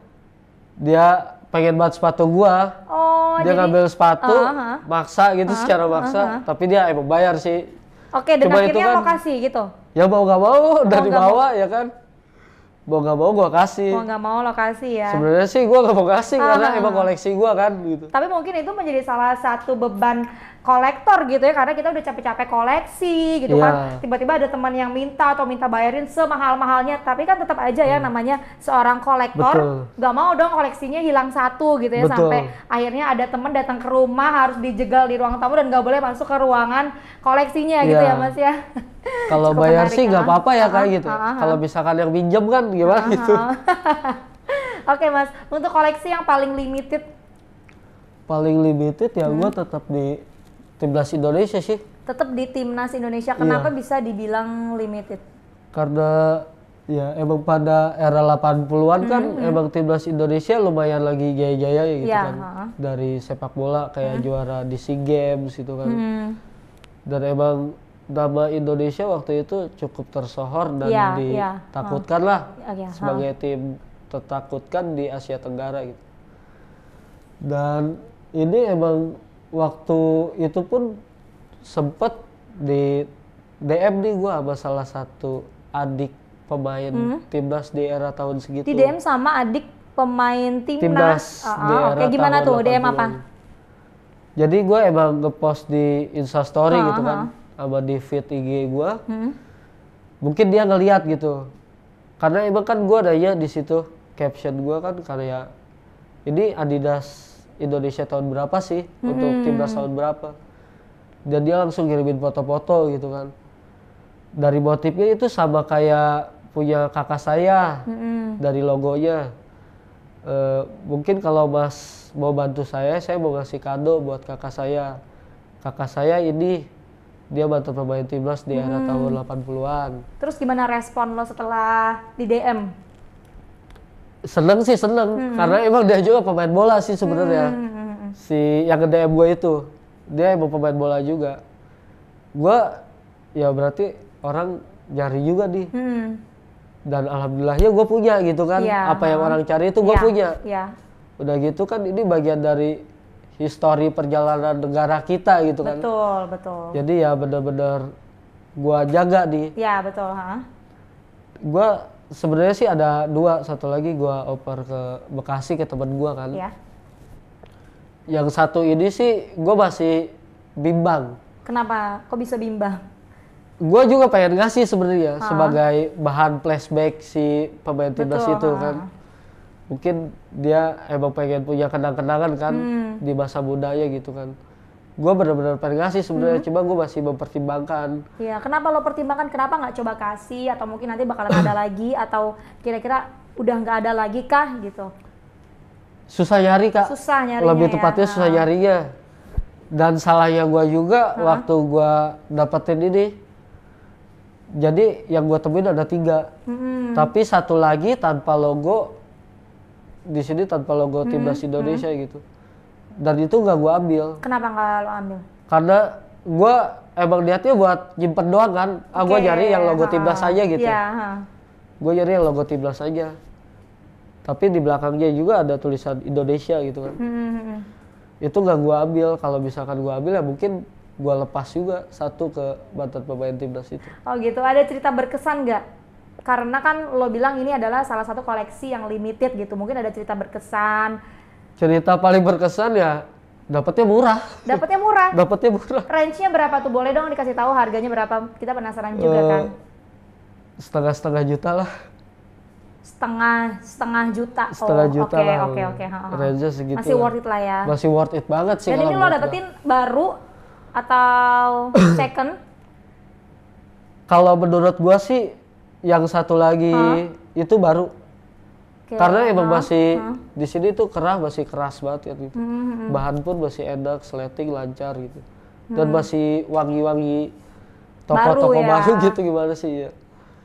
Dia pengen banget sepatu gua. Oh, dia jadi, ngambil sepatu, uh ah, -huh. Ah, ah. maksa gitu uh -huh. secara maksa, uh -huh. tapi dia emang bayar sih. Oke, dan akhirnya kan, lo kasih gitu? Ya mau nggak mau, oh, dari gak bawah ya kan. Mau nggak mau gua kasih. Mau gak mau lo ya? Sebenarnya sih gua nggak mau kasih uh -huh. karena emang koleksi gua kan gitu. Tapi mungkin itu menjadi salah satu beban kolektor gitu ya karena kita udah capek-capek koleksi gitu yeah. kan iya. tiba-tiba ada teman yang minta atau minta bayarin semahal-mahalnya tapi kan tetap aja ya hmm. namanya seorang kolektor nggak mau dong koleksinya hilang satu gitu ya Betul. sampai akhirnya ada teman datang ke rumah harus dijegal di ruang tamu dan nggak boleh masuk ke ruangan koleksinya yeah. gitu iya. ya mas ya kalau bayar sih nggak ya. apa-apa ya kayak gitu kalau bisa kalian pinjam kan gimana gitu Oke mas, untuk koleksi yang paling limited paling limited ya hmm. gue tetap di Timnas Indonesia sih. Tetap di timnas Indonesia. Kenapa iya. bisa dibilang limited? Karena ya emang pada era 80-an hmm, kan emang timnas Indonesia lumayan lagi jaya-jaya gitu yeah. kan. Dari sepak bola kayak hmm. juara di SEA Games gitu kan. Hmm. Dan emang nama Indonesia waktu itu cukup tersohor dan yeah, iya, ditakutkan lah iya, sebagai tim tertakutkan di Asia Tenggara gitu. Dan ini emang waktu itu pun sempet di DM nih gue sama salah satu adik pemain hmm. timnas di era tahun segitu. Di DM sama adik pemain timnas. Timnas. Oh, di era Oke, gimana tuh DM apa? Jadi gue emang ngepost di Instastory oh, ah, gitu kan, oh. sama di feed IG gue. Hmm. Mungkin dia ngeliat gitu, karena emang kan gue ya di situ caption gue kan karya ini Adidas Indonesia tahun berapa sih hmm. untuk timnas tahun berapa dan dia langsung ngirimin foto-foto gitu kan dari motifnya itu sama kayak punya kakak saya hmm. dari logonya e, mungkin kalau mas mau bantu saya saya mau ngasih kado buat kakak saya kakak saya ini dia bantu pemain timnas di hmm. era tahun 80-an. Terus gimana respon lo setelah di DM? seneng sih seneng hmm. karena emang dia juga pemain bola sih sebenarnya hmm. si yang gede gue itu dia emang pemain bola juga gue ya berarti orang nyari juga nih hmm. dan ya gue punya gitu kan ya, apa yang uh-huh. orang cari itu gue ya, punya ya. udah gitu kan ini bagian dari histori perjalanan negara kita gitu kan betul betul jadi ya bener-bener gue jaga di ya betul ha gue sebenarnya sih ada dua satu lagi gue oper ke Bekasi ke teman gue kan ya. yang satu ini sih gue masih bimbang kenapa kok bisa bimbang gue juga pengen ngasih sebenarnya sebagai bahan flashback si pemain timnas itu ha. kan mungkin dia emang pengen punya kenang-kenangan kan hmm. di masa budaya gitu kan gue bener-bener pengen ngasih sebenarnya hmm. coba gue masih mempertimbangkan ya kenapa lo pertimbangkan kenapa nggak coba kasih atau mungkin nanti bakalan ada lagi atau kira-kira udah nggak ada lagi kah gitu susah nyari kak susah nyari lebih ya. tepatnya ya. susah nah. nyarinya dan salahnya gue juga -huh. waktu gue dapetin ini jadi yang gue temuin ada tiga hmm. tapi satu lagi tanpa logo di sini tanpa logo timnas hmm. Indonesia hmm. gitu dan itu nggak gue ambil kenapa nggak lo ambil karena gue emang niatnya buat nyimpen doang kan ah okay. gue nyari yang logo timnas aja gitu yeah. gue nyari yang logo timnas aja tapi di belakangnya juga ada tulisan Indonesia gitu kan hmm. hmm, hmm, hmm. itu nggak gue ambil kalau misalkan gue ambil ya mungkin gue lepas juga satu ke mantan pemain timnas itu oh gitu ada cerita berkesan nggak karena kan lo bilang ini adalah salah satu koleksi yang limited gitu mungkin ada cerita berkesan cerita paling berkesan ya dapatnya murah. Dapatnya murah. dapatnya murah. Range-nya berapa tuh? Boleh dong dikasih tahu harganya berapa? Kita penasaran juga uh, kan. Setengah setengah juta lah. Setengah setengah juta. Setengah oh, juta Oke oke oke. Range segitu. Masih worth it lah ya. Masih worth it banget sih. Dan ini lo dapetin lah. baru atau second? Kalau menurut gua sih yang satu lagi huh? itu baru karena emang masih uh. di sini tuh kerah masih keras banget ya gitu. Hmm, hmm, hmm, Bahan pun masih edak, seleting lancar gitu. Dan hmm. masih wangi-wangi toko-toko baru, ya. baru gitu gimana sih ya.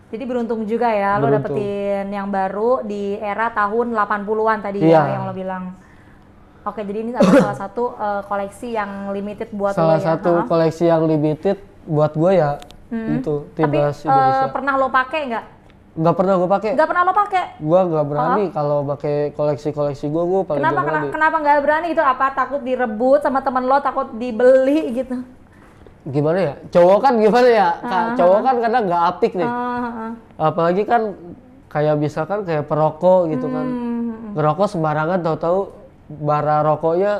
Jadi beruntung juga ya beruntung. lo dapetin yang baru di era tahun 80-an tadi ya, ya yang lo bilang. Oke, jadi ini salah satu uh, koleksi yang limited buat salah lo ya. Salah satu ha? koleksi yang limited buat gue ya. Hmm. Itu Tapi uh, pernah lo pakai nggak Gak pernah gue pakai. Gak pernah lo pakai? Gue gak berani oh. kalau pakai koleksi-koleksi gue, gue paling kenapa, gak Kenapa gak berani gitu? Apa takut direbut sama teman lo, takut dibeli gitu? Gimana ya? Cowok kan gimana ya? Uh ah, -huh. Ah, cowok ah. kan karena nggak apik nih. Uh -huh. Apalagi kan kayak bisa kan kayak perokok gitu kan. Hmm, hmm, hmm. Ngerokok sembarangan tahu-tahu bara rokoknya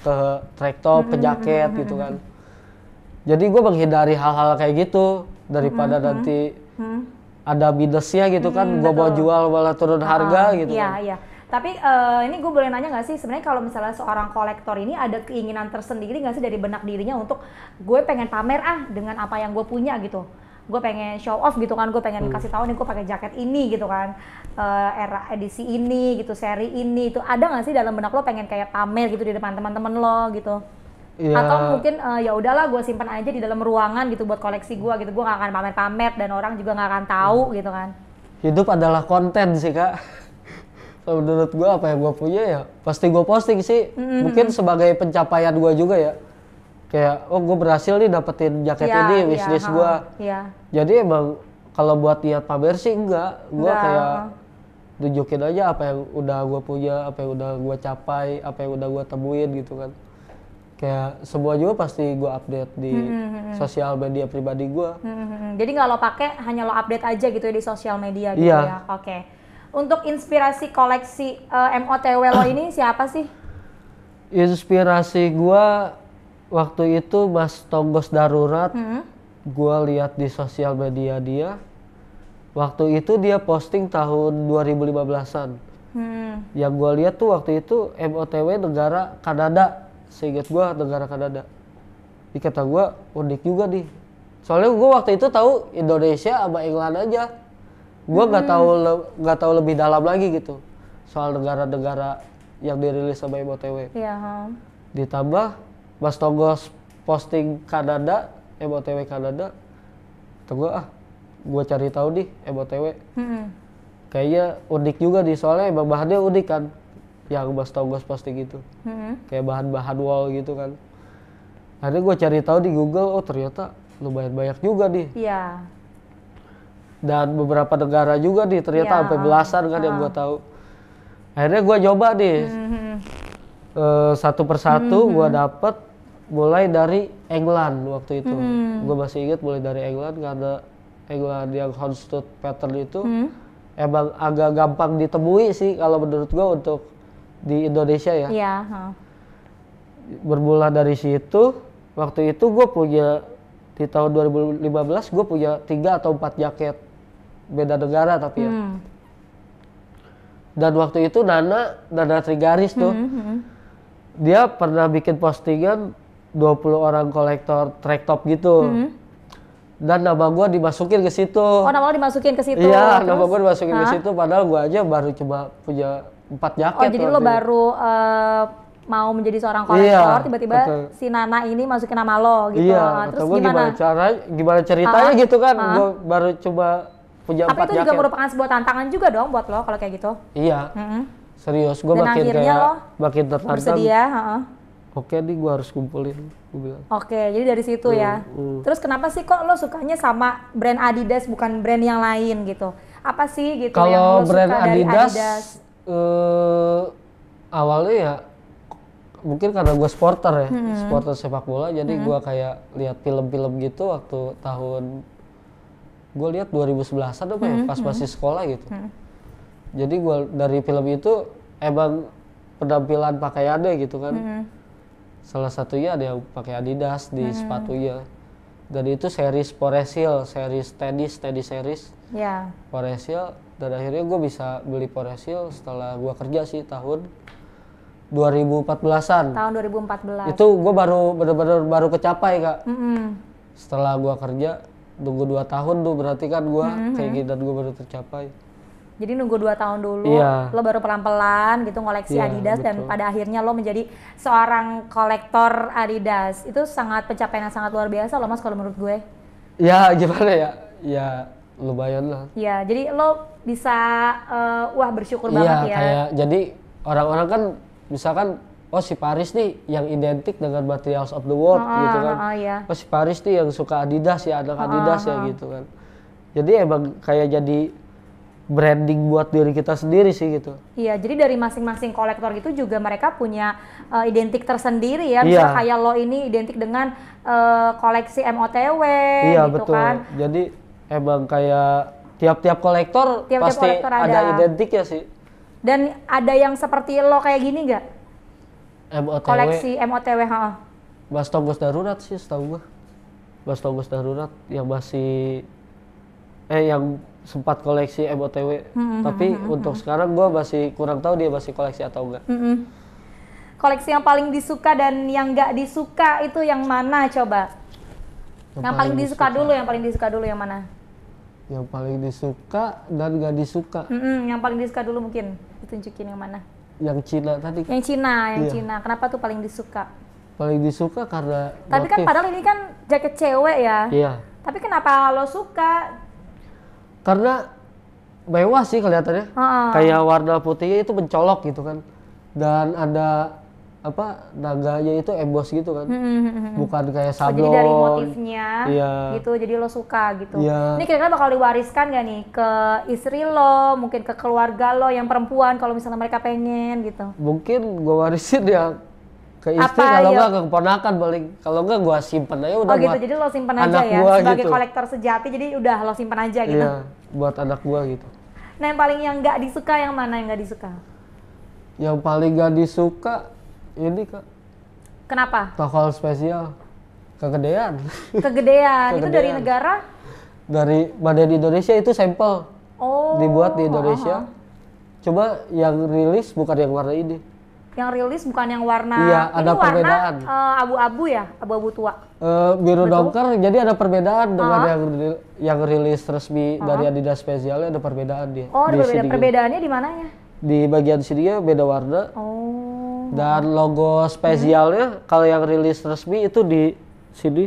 ke traktor ke jaket hmm. gitu kan. Jadi gue menghindari hal-hal kayak gitu daripada hmm. nanti hmm ada bidesnya gitu kan, hmm, kan gue mau jual malah turun ah, harga uh, gitu iya, kan. iya. Tapi uh, ini gue boleh nanya nggak sih sebenarnya kalau misalnya seorang kolektor ini ada keinginan tersendiri nggak sih dari benak dirinya untuk gue pengen pamer ah dengan apa yang gue punya gitu. Gue pengen show off gitu kan, gue pengen hmm. kasih tahu nih gue pakai jaket ini gitu kan, uh, era edisi ini gitu, seri ini itu ada nggak sih dalam benak lo pengen kayak pamer gitu di depan teman-teman lo gitu? yeah. atau mungkin uh, ya udahlah gue simpan aja di dalam ruangan gitu buat koleksi gue gitu gue gak akan pamer-pamer dan orang juga gak akan tahu hmm. gitu kan hidup adalah konten sih kak kalau menurut gue apa yang gue punya ya pasti gue posting sih mm-hmm. mungkin sebagai pencapaian gue juga ya kayak oh gue berhasil nih dapetin jaket yeah, ini iya, wishlist yeah, gue yeah. jadi emang kalau buat niat pamer sih enggak gue kayak tunjukin aja apa yang udah gue punya apa yang udah gue capai apa yang udah gue temuin gitu kan kayak sebuah juga pasti gue update di hmm, hmm, hmm, hmm. sosial media pribadi gue. Hmm, hmm, hmm, hmm. Jadi nggak lo pakai, hanya lo update aja gitu ya di sosial media gitu yeah. ya. Oke. Okay. Untuk inspirasi koleksi uh, eh, MOTW lo ini siapa sih? Inspirasi gue waktu itu Mas Tonggos Darurat, hmm. gue lihat di sosial media dia. Waktu itu dia posting tahun 2015-an. Hmm. Yang gue lihat tuh waktu itu MOTW negara Kanada seingat gue negara Kanada di kata gue unik juga nih soalnya gue waktu itu tahu Indonesia sama England aja gue nggak hmm. tahu nggak tahu lebih dalam lagi gitu soal negara-negara yang dirilis sama MOTW yeah. ditambah Mas Togos posting Kanada MOTW Kanada kata gue ah gue cari tahu nih MOTW hmm. kayaknya unik juga nih soalnya emang bahannya unik kan ya aku bahas tau gue pasti gitu hmm. kayak bahan-bahan wall gitu kan akhirnya gue cari tahu di Google oh ternyata lumayan banyak juga di yeah. Iya. dan beberapa negara juga di ternyata yeah. sampai belasan kan uh. yang gue ah. tahu akhirnya gue coba nih mm-hmm. uh, satu persatu hmm gue dapet mulai dari England waktu itu hmm gue masih ingat mulai dari England karena England yang Houndstooth pattern itu mm-hmm. emang agak gampang ditemui sih kalau menurut gue untuk di Indonesia ya. Iya. Huh. Bermula dari situ, waktu itu gue punya di tahun 2015 gue punya tiga atau empat jaket beda negara tapi ya. hmm. ya. Dan waktu itu Nana, Nana Trigaris tuh, hmm, hmm. hmm. dia pernah bikin postingan 20 orang kolektor track top gitu. Hmm. Dan nama gue dimasukin ke situ. Oh, nama lo dimasukin ke situ. Iya, nama gue dimasukin ke situ. Padahal gue aja baru coba punya empat jaket. Oh jadi lo baru uh, mau menjadi seorang kolektor, iya, tiba-tiba si Nana ini masukin nama lo gitu. Iya, Terus gimana? gimana cara, gimana ceritanya uh, gitu kan? Uh. Ah. Gue baru coba punya Tapi itu juga merupakan sebuah tantangan juga dong buat lo kalau kayak gitu. Iya. Mm-hmm. Serius, gue makin kayak lo makin tertantang. Bersedia. Uh-uh. Oke, nih gue harus kumpulin. Gua bilang. Oke, jadi dari situ iya, ya. Mm. Terus kenapa sih kok lo sukanya sama brand Adidas bukan brand yang lain gitu? Apa sih gitu Kalau yang lo brand suka Adidas, dari Adidas? uh, awalnya ya mungkin karena gue sporter ya, hmm. sporter sepak bola, jadi hmm. gue kayak lihat film-film gitu waktu tahun gue lihat 2011 apa ya, hmm. pas hmm. masih sekolah gitu. Hmm. Jadi gue dari film itu emang penampilan pakaiannya gitu kan. Hmm. Salah satunya ada yang pakai Adidas di hmm. sepatunya. Dan itu series Poresil, series Teddy, Teddy series. Yeah. Poresil dan akhirnya gue bisa beli Poresil setelah gue kerja sih tahun 2014-an. Tahun 2014. Itu gue baru bener-bener baru kecapai kak. Mm -hmm. Setelah gue kerja tunggu dua tahun tuh berarti kan gue mm -hmm. dan gue baru tercapai. Jadi nunggu dua tahun dulu, iya. lo baru pelan-pelan gitu ngoleksi iya, Adidas betul. dan pada akhirnya lo menjadi seorang kolektor Adidas. Itu sangat pencapaian yang sangat luar biasa lo mas kalau menurut gue. Ya gimana ya, ya lumayan lah. Ya jadi lo bisa uh, wah bersyukur iya, banget ya. Kayak, jadi orang-orang kan misalkan oh si Paris nih yang identik dengan Materials of the World oh, gitu kan. Oh, iya. oh si Paris nih yang suka Adidas ya ada ah, Adidas oh, ya gitu kan. Jadi emang kayak jadi branding buat diri kita sendiri sih gitu. Iya, jadi dari masing-masing kolektor itu juga mereka punya uh, identik tersendiri ya. Misalnya iya. kayak lo ini identik dengan uh, koleksi MOTW iya, gitu betul. kan. Jadi emang kayak tiap-tiap kolektor tiap -tiap pasti kolektor ada. ada identik ya sih. Dan ada yang seperti lo kayak gini nggak? MOTW. Koleksi MOTW, ha. Bastobos darurat sih setahu gue. gue. Bastobos darurat yang masih eh yang sempat koleksi MOTW. Hmm, hmm, Tapi hmm, hmm, hmm untuk sekarang gue masih kurang tahu dia masih koleksi atau enggak. Hmm, Koleksi yang paling disuka dan yang nggak disuka itu yang mana coba? Yang, yang paling, paling disuka, disuka dulu, yang paling disuka dulu yang mana? yang paling disuka dan gak disuka mm -mm, yang paling disuka dulu mungkin ditunjukin yang mana yang Cina tadi yang Cina yang iya. Cina kenapa tuh paling disuka paling disuka karena tapi kan motif. kan padahal ini kan jaket cewek ya iya tapi kenapa lo suka karena mewah sih kelihatannya uh -uh. kayak warna putihnya itu mencolok gitu kan dan ada apa naganya itu emboss gitu kan hmm. hmm, hmm, hmm. bukan kayak sablon oh, jadi dari motifnya iya. gitu jadi lo suka gitu iya. ini kira-kira bakal diwariskan gak nih ke istri lo mungkin ke keluarga lo yang perempuan kalau misalnya mereka pengen gitu mungkin gue warisin ya ke istri kalau enggak iya. ke keponakan paling kalau enggak gua simpen aja udah oh gitu jadi lo simpen aja ya gua, sebagai gitu. kolektor sejati jadi udah lo simpen aja gitu iya, buat anak gua gitu nah yang paling yang nggak disuka yang mana yang nggak disuka yang paling nggak disuka ini kak kenapa tokol spesial kegedean kegedean, itu dari negara dari badai di Indonesia itu sampel oh, dibuat di Indonesia uh coba yang rilis bukan yang warna ini yang rilis bukan yang warna iya ada warna, perbedaan eh, abu-abu ya abu-abu tua uh, biru dongker jadi ada perbedaan dengan uh -huh. yang yang rilis resmi uh -huh. dari Adidas spesialnya ada perbedaan dia oh di perbedaan perbedaannya di mananya di bagian sini beda warna oh dan logo spesialnya hmm. kalau yang rilis resmi itu di sini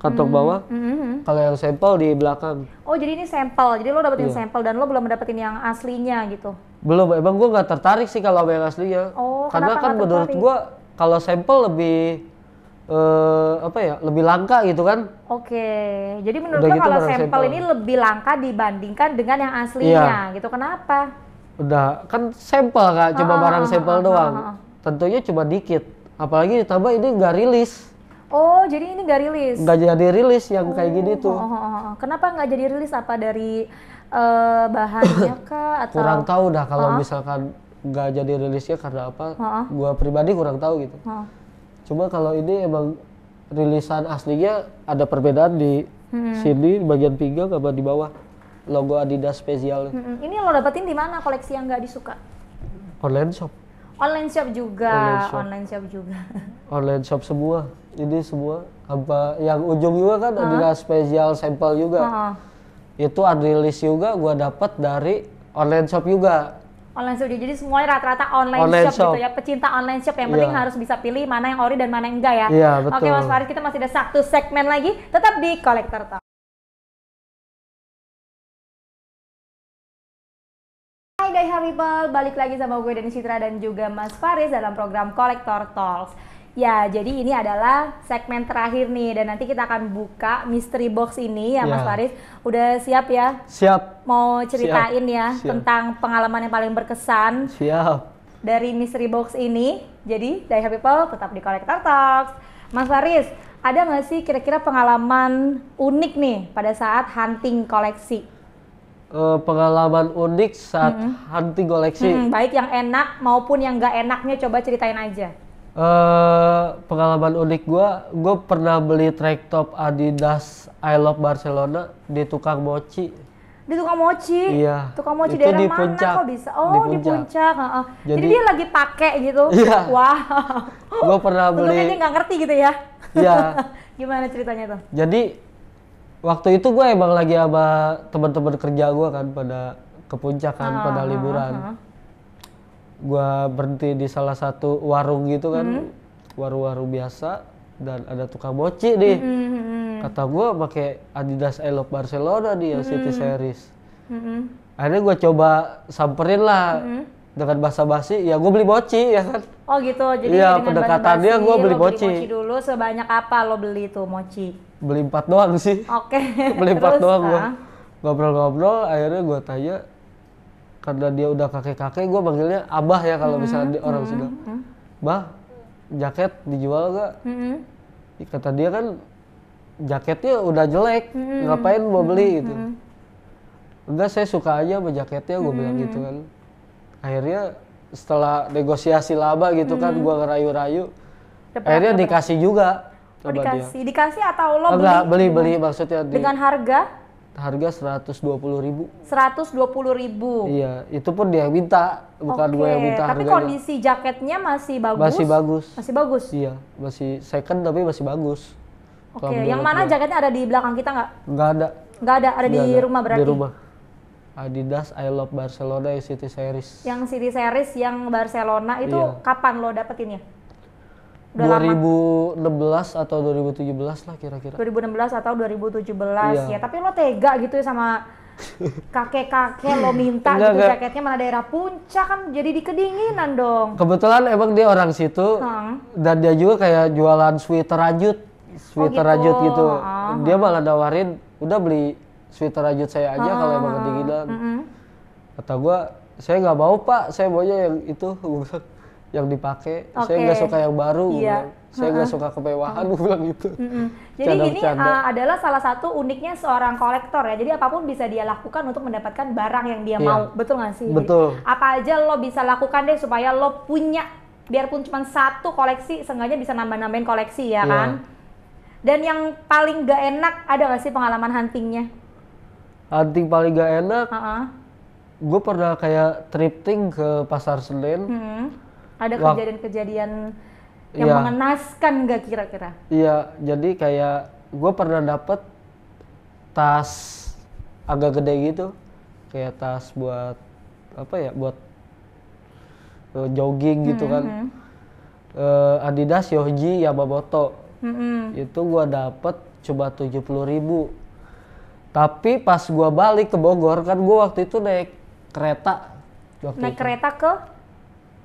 kantong hmm. bawah. Hmm. hmm, hmm. Kalau yang sampel di belakang. Oh, jadi ini sampel. Jadi lo dapetin yeah. sampel dan lo belum dapetin yang aslinya gitu. Belum, emang gue nggak tertarik sih kalau yang aslinya. Oh, karena kan menurut gue kalau sampel lebih uh, apa ya lebih langka gitu kan oke jadi menurut lo gitu kalau sampel, ini lebih langka dibandingkan dengan yang aslinya iya. gitu kenapa udah kan sampel kak cuma ah, barang sampel ah, ah doang ah, ah. ah tentunya cuma dikit apalagi ditambah ini nggak rilis Oh, jadi ini nggak rilis? Nggak jadi rilis yang oh, kayak gini oh, tuh. Oh, oh, oh, oh. Kenapa nggak jadi rilis? Apa dari uh, bahannya kah? Atau... Kurang tahu dah kalau oh. misalkan nggak jadi rilisnya karena apa? Oh. Gua pribadi kurang tahu gitu. Oh. Cuma kalau ini emang rilisan aslinya ada perbedaan di hmm. sini di bagian pinggang sama di bawah logo Adidas spesial. Hmm. hmm. Ini lo dapetin di mana koleksi yang nggak disuka? Online shop online shop juga online shop, online shop juga online shop semua jadi semua apa yang ujung juga kan huh ada spesial sampel juga uh-huh. itu unrelease juga gua dapat dari online shop juga online shop jadi semuanya rata-rata online, online shop, gitu shop gitu ya pecinta online shop yang penting yeah. harus bisa pilih mana yang ori dan mana yang enggak ya yeah, betul. oke mas faris kita masih ada satu segmen lagi tetap di kolektor people, balik lagi sama gue dan Citra dan juga Mas Faris dalam program Collector Talks. Ya, jadi ini adalah segmen terakhir nih dan nanti kita akan buka mystery box ini ya, ya. Mas Faris. Udah siap ya? Siap. Mau ceritain siap. ya siap. tentang pengalaman yang paling berkesan? Siap. Dari mystery box ini. Jadi, dari Happy People tetap di Collector Talks. Mas Faris, ada nggak sih kira-kira pengalaman unik nih pada saat hunting koleksi? uh, pengalaman unik saat mm -hmm. hunting koleksi. Mm -hmm. Baik yang enak maupun yang gak enaknya coba ceritain aja. Uh, pengalaman unik gue, gue pernah beli track top Adidas I Love Barcelona di tukang mochi. Di tukang mochi? Iya. Tukang mochi Itu di mana puncak. kok bisa? Oh di puncak. Di puncak. Jadi, Jadi dia lagi pakai gitu? Iya. Wah. Wow. Gue pernah beli. Untungnya dia nggak ngerti gitu ya? Iya. Gimana ceritanya tuh? Jadi waktu itu gue emang lagi sama teman-teman kerja gue kan pada ke puncak kan ah, pada ah, liburan ah, ah. gue berhenti di salah satu warung gitu kan hmm. warung-warung biasa dan ada tukang boci deh. hmm. kata gue pakai Adidas I Barcelona di hmm. City mm-hmm. Series hmm. akhirnya gue coba samperin lah hmm. dengan bahasa basi ya gue beli boci ya kan oh gitu jadi ya pendekatannya gue beli beli mochi dulu sebanyak apa lo beli tuh mochi beli empat doang sih oke okay. beli empat doang gue ah. ngobrol-ngobrol akhirnya gue tanya karena dia udah kakek-kakek gue panggilnya abah ya kalau -hmm. misalnya orang mm -hmm. bah jaket dijual gak mm -hmm. kata dia kan jaketnya udah jelek -hmm. ngapain mau mm-hmm, beli mm -hmm. gitu mm-hmm. enggak saya suka aja sama jaketnya gue -hmm. bilang gitu kan akhirnya setelah negosiasi laba gitu -hmm. kan gue ngerayu-rayu akhirnya dikasih juga Coba oh, dikasih. Dia. Dikasih atau lo oh, Enggak, beli? beli beli maksudnya di, dengan harga harga 120 ribu 120 ribu iya itu pun dia minta bukan okay. gue yang minta tapi harganya. kondisi jaketnya masih bagus masih bagus masih bagus iya masih second tapi masih bagus oke okay. yang mana gue. jaketnya ada di belakang kita nggak nggak ada nggak ada ada nggak di ada. rumah berarti di rumah Adidas I Love Barcelona City Series yang City Series yang Barcelona itu iya. kapan lo dapetinnya Udah 2016 lama. atau 2017 lah kira-kira. 2016 atau 2017 iya. ya. Tapi lo tega gitu ya sama kakek-kakek lo minta enggak, gitu enggak. jaketnya mana daerah puncak kan jadi dikedinginan dong. Kebetulan emang dia orang situ hmm. dan dia juga kayak jualan sweater rajut, sweater oh, gitu. rajut gitu. Uh ah. -huh. Dia malah nawarin udah beli sweater rajut saya aja uh -huh. kalau ah. emang kedinginan. Uh -huh. Kata gua saya nggak mau pak, saya maunya yang itu. yang dipakai okay. saya nggak suka yang baru iya. Gitu. saya nggak uh -huh. suka kemewahan -huh. bilang gitu mm -hmm. jadi Canda -canda. ini uh, adalah salah satu uniknya seorang kolektor ya jadi apapun bisa dia lakukan untuk mendapatkan barang yang dia yeah. mau betul nggak sih betul jadi, apa aja lo bisa lakukan deh supaya lo punya biarpun cuma satu koleksi seenggaknya bisa nambah-nambahin koleksi ya yeah. kan dan yang paling gak enak ada gak sih pengalaman huntingnya? Hunting paling gak enak? Uh -uh. Gue pernah kayak tripting ke pasar Senen. Hmm ada kejadian-kejadian yang ya. mengenaskan gak kira-kira? Iya, jadi kayak gue pernah dapet tas agak gede gitu, kayak tas buat apa ya, buat uh, jogging gitu mm -hmm. kan. Uh, Adidas Yohji Yamamoto mm -hmm. itu gue dapet coba tujuh puluh ribu. Tapi pas gue balik ke Bogor kan gue waktu itu naik kereta. Waktu naik itu. kereta ke?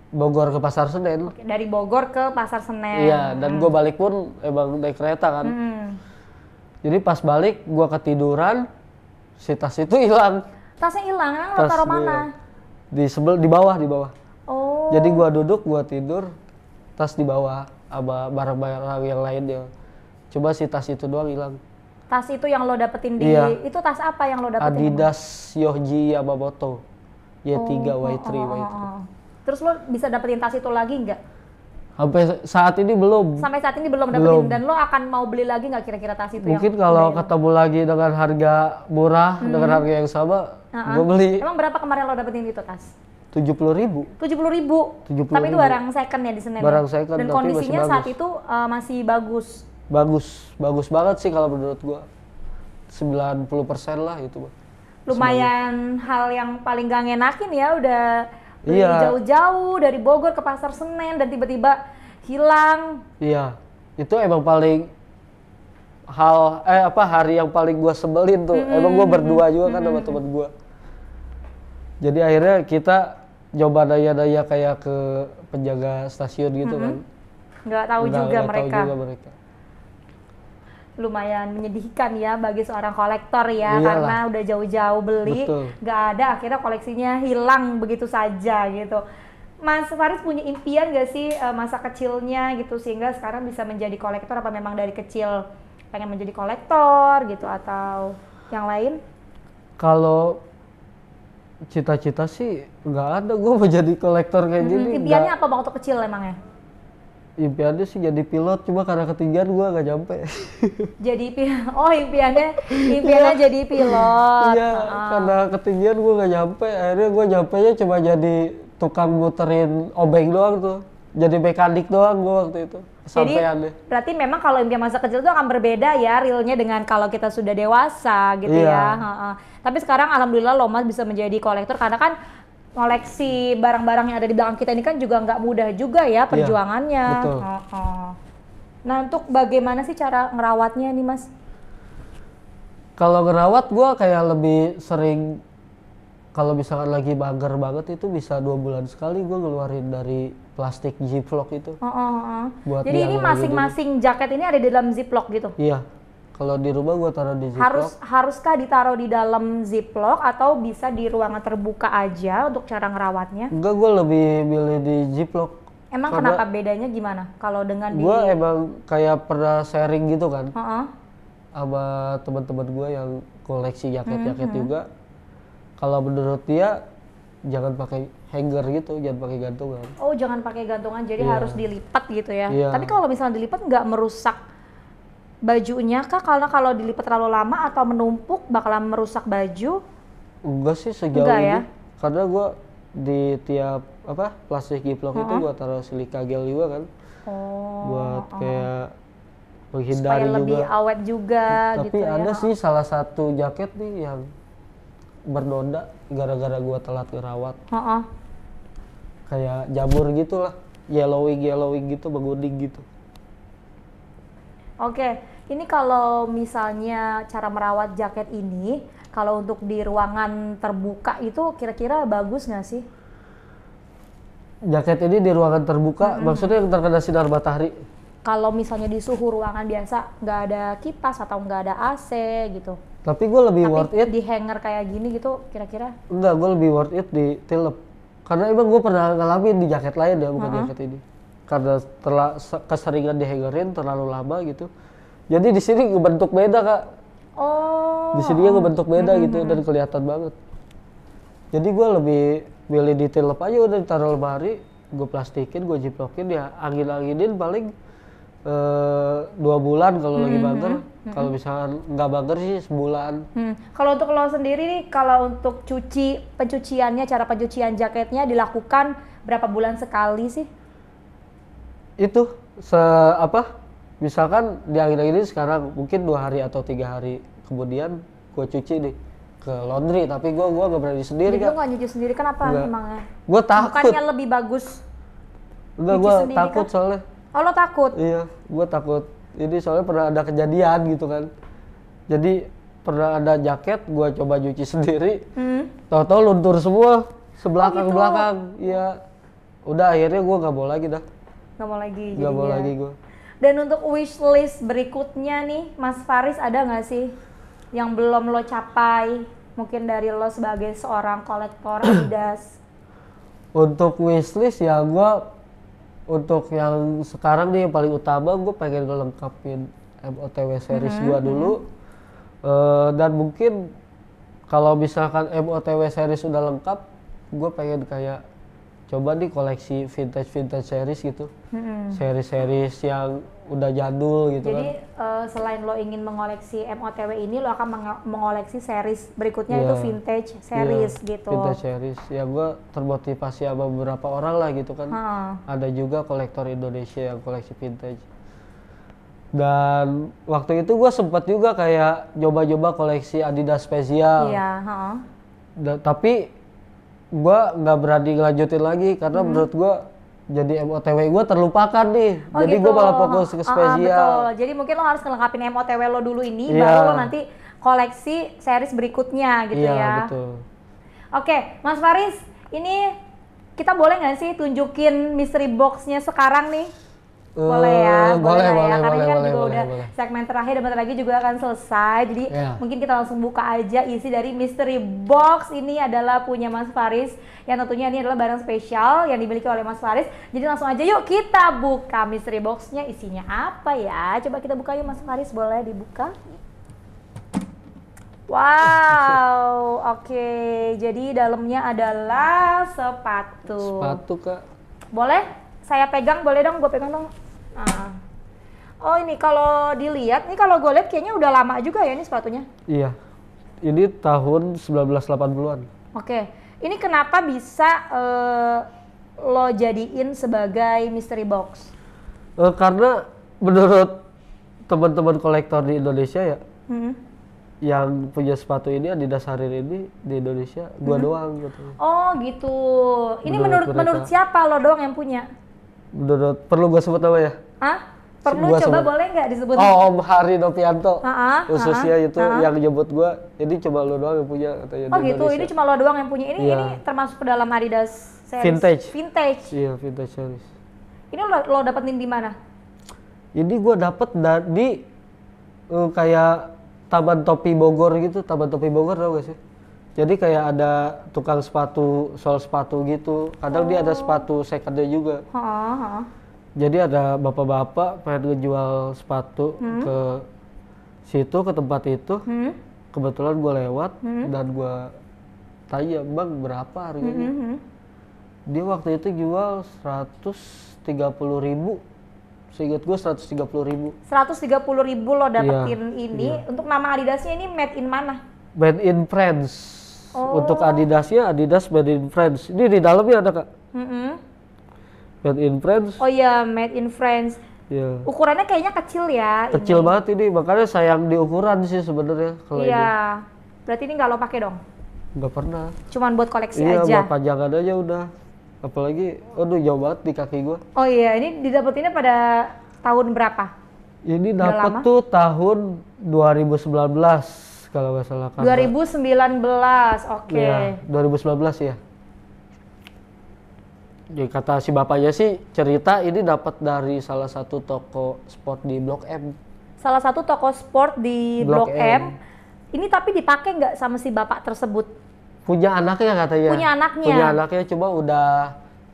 Bogor ke Pasar Senen. Dari Bogor ke Pasar Senen. Iya, dan hmm. gue balik pun emang naik kereta kan. Hmm. Jadi pas balik gue ketiduran, si tas itu hilang. Tasnya hilang, kan? tas taruh mana? Di, sebel, di bawah, di bawah. Oh. Jadi gue duduk, gue tidur, tas di bawah, sama barang-barang yang lainnya. Coba si tas itu doang hilang. Tas itu yang lo dapetin di, iya. itu tas apa yang lo dapetin? Adidas, Yohji, Yamamoto Y3, oh, Y3, Y3. oh, Y3. Terus lo bisa dapetin tas itu lagi nggak? Sampai saat ini belum. Sampai saat ini belum dapetin dan lo akan mau beli lagi nggak kira-kira tas itu? Mungkin kalau ketemu lagi dengan harga murah, hmm. dengan harga yang sama, uh-huh. gue beli. Emang berapa kemarin lo dapetin itu tas? tujuh puluh ribu tujuh puluh ribu tapi itu barang second ya di Senen ya? barang second dan kondisinya saat bagus. itu uh, masih bagus bagus bagus banget sih kalau menurut gua persen lah itu lumayan Semangat. hal yang paling gak ngenakin ya udah beli iya. jauh-jauh dari Bogor ke pasar Senen dan tiba-tiba hilang iya itu emang paling hal eh apa hari yang paling gue sebelin tuh hmm. emang gue berdua juga kan sama temen gue jadi akhirnya kita coba daya-daya kayak ke penjaga stasiun gitu hmm. kan nggak tahu nggak, juga nggak mereka tahu juga mereka lumayan menyedihkan ya bagi seorang kolektor ya Iyalah. karena udah jauh-jauh beli nggak ada akhirnya koleksinya hilang begitu saja gitu Mas Faris punya impian gak sih e, masa kecilnya gitu sehingga sekarang bisa menjadi kolektor apa memang dari kecil pengen menjadi kolektor gitu atau yang lain kalau cita-cita sih nggak ada gue mau jadi kolektor kayak hmm, gini impiannya gak... apa waktu kecil emangnya impiannya sih jadi pilot cuma karena ketinggian gue gak nyampe jadi oh impiannya impiannya iya. jadi pilot iya uh. karena ketinggian gue gak nyampe akhirnya gue nyampe nya cuma jadi tukang muterin obeng doang tuh jadi mekanik doang gue waktu itu sampeannya. Jadi berarti memang kalau impian masa kecil itu akan berbeda ya realnya dengan kalau kita sudah dewasa gitu iya. ya. Ha -ha. Tapi sekarang alhamdulillah lo mas bisa menjadi kolektor karena kan koleksi barang-barang yang ada di belakang kita ini kan juga nggak mudah juga ya iya, perjuangannya. Iya, betul. Nah untuk bagaimana sih cara ngerawatnya nih mas? Kalau ngerawat gue kayak lebih sering kalau misalkan lagi bager banget itu bisa dua bulan sekali gue ngeluarin dari plastik ziplock itu. Oh, oh, oh. Buat Jadi ini gitu. masing-masing jaket ini ada di dalam ziplock gitu? Iya. Kalau di rumah gue taruh di ziplock. Harus haruskah ditaruh di dalam ziplock atau bisa di ruangan terbuka aja untuk cara ngerawatnya? Enggak, gue lebih milih di ziplock. Emang Karena kenapa bedanya gimana? Kalau dengan gue di... emang kayak pernah sharing gitu kan, uh -uh. sama teman-teman gue yang koleksi jaket-jaket hmm, -hmm. juga. Kalau menurut dia jangan pakai hanger gitu, jangan pakai gantungan. Oh, jangan pakai gantungan, jadi yeah. harus dilipat gitu ya. Yeah. Tapi kalau misalnya dilipat nggak merusak bajunya kah karena kalau dilipat terlalu lama atau menumpuk bakalan merusak baju enggak sih sejauh enggak ini ya? karena gue di tiap apa plastik giplok uh itu gue taruh silika gel juga kan oh, buat uh kayak menghindari supaya juga. lebih awet juga hmm, tapi gitu ada ya. sih salah satu jaket nih yang bernoda gara-gara gue telat ngerawat uh -huh. kayak jamur gitulah Yellowing yellowing gitu beguding gitu Oke, okay. Ini kalau misalnya cara merawat jaket ini, kalau untuk di ruangan terbuka itu kira-kira bagus nggak sih? Jaket ini di ruangan terbuka, -hmm. maksudnya yang terkena sinar matahari? Kalau misalnya di suhu ruangan biasa, nggak ada kipas atau nggak ada AC gitu. Tapi gue lebih Tapi worth it. di hanger kayak gini gitu, kira-kira? Enggak, gue lebih worth it di tilep. Karena emang gue pernah ngalamin di jaket lain ya, bukan uh -huh. jaket ini. Karena keseringan di hangerin terlalu lama gitu, jadi di sini gue bentuk beda kak. Oh. Di sini gue bentuk beda hmm. gitu hmm, dan hmm. kelihatan banget. Jadi gue lebih milih apa aja udah ditaruh lemari, gue plastikin, gue jiplokin ya angin-anginin paling Uh, dua bulan kalau hmm, lagi hmm, bager hmm, kalau misalkan nggak bager sih sebulan hmm. kalau untuk lo sendiri nih kalau untuk cuci pencuciannya cara pencucian jaketnya dilakukan berapa bulan sekali sih itu se apa misalkan di akhir-akhir ini sekarang mungkin dua hari atau tiga hari kemudian gue cuci nih ke laundry tapi gue gue gak berani sendiri Jadi kan gak nyuci sendiri kenapa gue takut bukannya lebih bagus Enggak, gue takut kan? soalnya oh lo takut iya gue takut ini soalnya pernah ada kejadian gitu kan jadi pernah ada jaket gue coba cuci sendiri hmm. tau-tau luntur semua sebelah oh, gitu. iya udah akhirnya gue nggak mau lagi dah nggak mau lagi nggak mau lagi gue dan untuk wish list berikutnya nih, Mas Faris ada nggak sih yang belum lo capai? Mungkin dari lo sebagai seorang kolektor Adidas. Untuk wish list ya gue untuk yang sekarang nih yang paling utama gue pengen ngelengkapin MOTW series mm -hmm. gue mhm. dulu uh, dan mungkin kalau misalkan MOTW series sudah lengkap gue pengen kayak coba di koleksi vintage vintage series gitu hmm. series-series yang udah jadul gitu jadi, kan jadi uh, eh, selain lo ingin mengoleksi MOTW ini lo akan meng- mengoleksi series berikutnya yeah. itu vintage iya, series yeah. gitu vintage series ya gue termotivasi sama beberapa orang lah gitu kan hmm. ada juga kolektor Indonesia yang koleksi vintage dan waktu itu gue sempet juga kayak coba-coba koleksi Adidas spesial yeah, hmm. tapi gue nggak berani ngelanjutin lagi karena hmm. menurut gue jadi MOTW gue terlupakan nih. Oh, jadi gitu. gue malah fokus ke ah, ah, spesial. Uh, betul. Jadi mungkin lo harus ngelengkapin MOTW lo dulu ini, yeah. baru lo nanti koleksi series berikutnya gitu yeah, ya. betul. Oke, Mas Faris, ini kita boleh nggak sih tunjukin mystery boxnya sekarang nih? Eh, boleh ya, boleh, boleh, ya. boleh karena boleh, ini kan boleh, juga boleh, udah boleh. segmen terakhir dan bentar lagi juga akan selesai. Jadi yeah. mungkin kita langsung buka aja isi dari mystery box ini adalah punya Mas Faris yang tentunya ini adalah barang spesial yang dimiliki oleh Mas Faris. Jadi langsung aja yuk kita buka mystery boxnya isinya apa ya? Coba kita buka yuk Mas Faris boleh dibuka. Wow, oke. Okay. Jadi dalamnya adalah sepatu. Sepatu kak. Boleh? saya pegang boleh dong gue pegang dong nah. oh ini kalau dilihat ini kalau gue lihat kayaknya udah lama juga ya ini sepatunya iya ini tahun 1980-an oke ini kenapa bisa uh, lo jadiin sebagai mystery box uh, karena menurut teman-teman kolektor di Indonesia ya hmm yang punya sepatu ini Adidas Harir ini di Indonesia gua hmm. doang gitu. Oh gitu. Ini menurut menurut, menurut siapa lo doang yang punya? Dodot. Perlu gue sebut apa ya? Ah? Perlu gua coba sebut. boleh nggak disebut? Oh, Om Hari Novianto. Heeh. khususnya ha-ha, itu ha yang nyebut gue. jadi coba lo doang yang punya katanya Oh gitu, ini cuma lo doang yang punya. Ini ya. ini termasuk ke dalam Adidas series. Vintage. Vintage. Iya, vintage series. Ini lo, lo dapetin di mana? Jadi gue dapet dari uh, eh, kayak Taman Topi Bogor gitu, Taman Topi Bogor tau gak sih? Jadi kayak ada tukang sepatu, sol sepatu gitu. Kadang oh. dia ada sepatu oh. secondnya juga. Ha, ha. Jadi ada bapak-bapak pengen ngejual sepatu hmm? ke situ ke tempat itu. Hmm? Kebetulan gue lewat hmm? dan gue tanya bang berapa harganya. Hmm, hmm, hmm, Dia waktu itu jual seratus tiga puluh ribu seingat gue puluh ribu Seratus tiga puluh ribu lo dapetin ya, ini ya. untuk nama Adidasnya ini made in mana? made in France Oh. Untuk Adidasnya Adidas Made in France. Ini di dalamnya ada kak. Mm -hmm. Made in France. Oh iya, Made in France. Yeah. Ukurannya kayaknya kecil ya. Kecil ini. banget ini, makanya sayang di ukuran sih sebenarnya kalau yeah. Iya. Berarti ini nggak lo pakai dong? Nggak pernah. Cuman buat koleksi iya, aja. Iya, pajangan aja udah. Apalagi, aduh jauh banget di kaki gue. Oh iya, ini didapetinnya pada tahun berapa? Ini dapet tuh tahun 2019 kalau nggak salah. kan. 2019, oke. Okay. Iya, iya. Ya, 2019 ya. Jadi kata si bapaknya sih cerita ini dapat dari salah satu toko sport di Blok M. Salah satu toko sport di Blok, Blok M. M. Ini tapi dipakai nggak sama si bapak tersebut? Punya anaknya katanya. Punya anaknya. Punya anaknya coba udah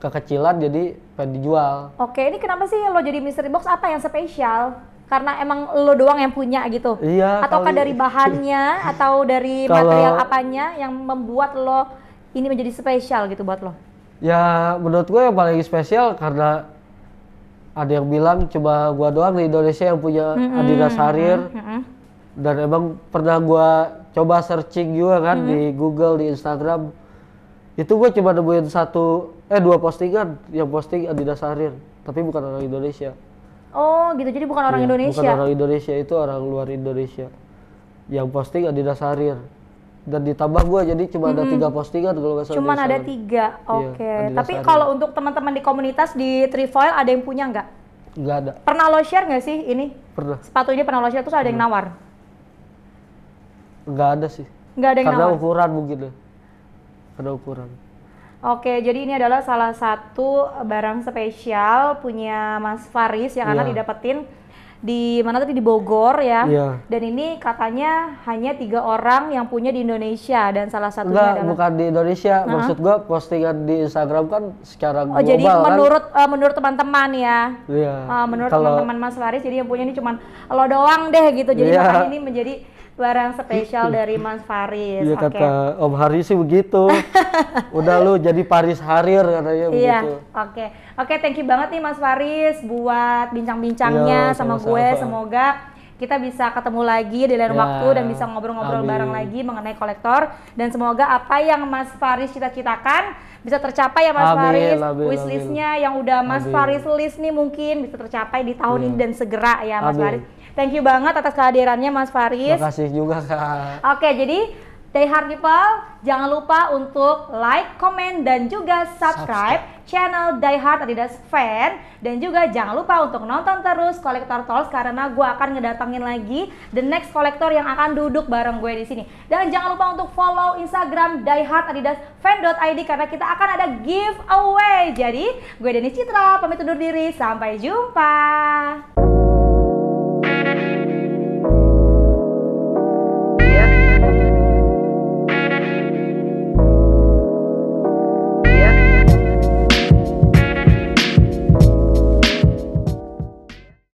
kekecilan jadi pengen dijual. Oke, ini kenapa sih lo jadi mystery box apa yang spesial? karena emang lo doang yang punya gitu? Iya. Ataukah kali. dari bahannya atau dari kalau, material apanya yang membuat lo ini menjadi spesial gitu buat lo? Ya menurut gue yang paling spesial karena ada yang bilang coba gue doang di Indonesia yang punya mm -hmm. Adidas Harir. Mm -hmm. Dan emang pernah gue coba searching juga kan mm -hmm. di Google, di Instagram. Itu gue coba nemuin satu eh dua postingan yang posting Adidas Harir, tapi bukan orang Indonesia. Oh gitu, jadi bukan orang iya, Indonesia. Bukan orang Indonesia itu orang luar Indonesia. Yang posting Adidas Harir. Dan ditambah gue jadi cuma ada tiga postingan kalau nggak salah. Cuman ada tiga, iya, oke. Okay. Iya, Tapi kalau untuk teman-teman di komunitas di Trifoil ada yang punya nggak? Nggak ada. Pernah lo share nggak sih ini? Pernah. Sepatu ini pernah lo share terus ada yang nawar? Nggak ada sih. Nggak ada yang Karena nawar. Ya. Karena ukuran mungkin deh. Karena ukuran Oke, jadi ini adalah salah satu barang spesial punya Mas Faris yang yeah. akan iya. didapetin di mana tadi di Bogor ya. Yeah. Dan ini katanya hanya tiga orang yang punya di Indonesia dan salah satunya Enggak, adalah bukan di Indonesia. Uh-huh. Maksud gua postingan di Instagram kan secara global. Oh, jadi kan. menurut uh, menurut teman-teman ya. Iya. Uh, menurut teman-teman Mas Faris jadi yang punya ini cuma lo doang deh gitu. Jadi yeah. ini menjadi barang spesial gitu. dari Mas Faris. Iya okay. kata Om Haris sih begitu. Udah lu jadi Paris Harir katanya iya, begitu. Iya. Oke. Okay. Oke, okay, thank you banget nih Mas Faris buat bincang-bincangnya iya, sama, sama gue. Sama. Semoga kita bisa ketemu lagi di lain ya, waktu dan bisa ngobrol-ngobrol bareng lagi mengenai kolektor dan semoga apa yang Mas Faris cita-citakan bisa tercapai ya Mas amin, Faris wishlistnya yang udah Mas amin. Faris list nih mungkin bisa tercapai di tahun ya. ini iya. dan segera ya Mas amin. Faris Thank you banget atas kehadirannya Mas Faris. Terima kasih juga Kak. Oke, jadi Day Hard People, jangan lupa untuk like, comment, dan juga subscribe, subscribe. channel Die Hard Adidas Fan. Dan juga jangan lupa untuk nonton terus Kolektor tools karena gue akan ngedatengin lagi the next kolektor yang akan duduk bareng gue di sini. Dan jangan lupa untuk follow Instagram Die Adidas Fan.id karena kita akan ada giveaway. Jadi gue Denis Citra, pamit undur diri, sampai jumpa.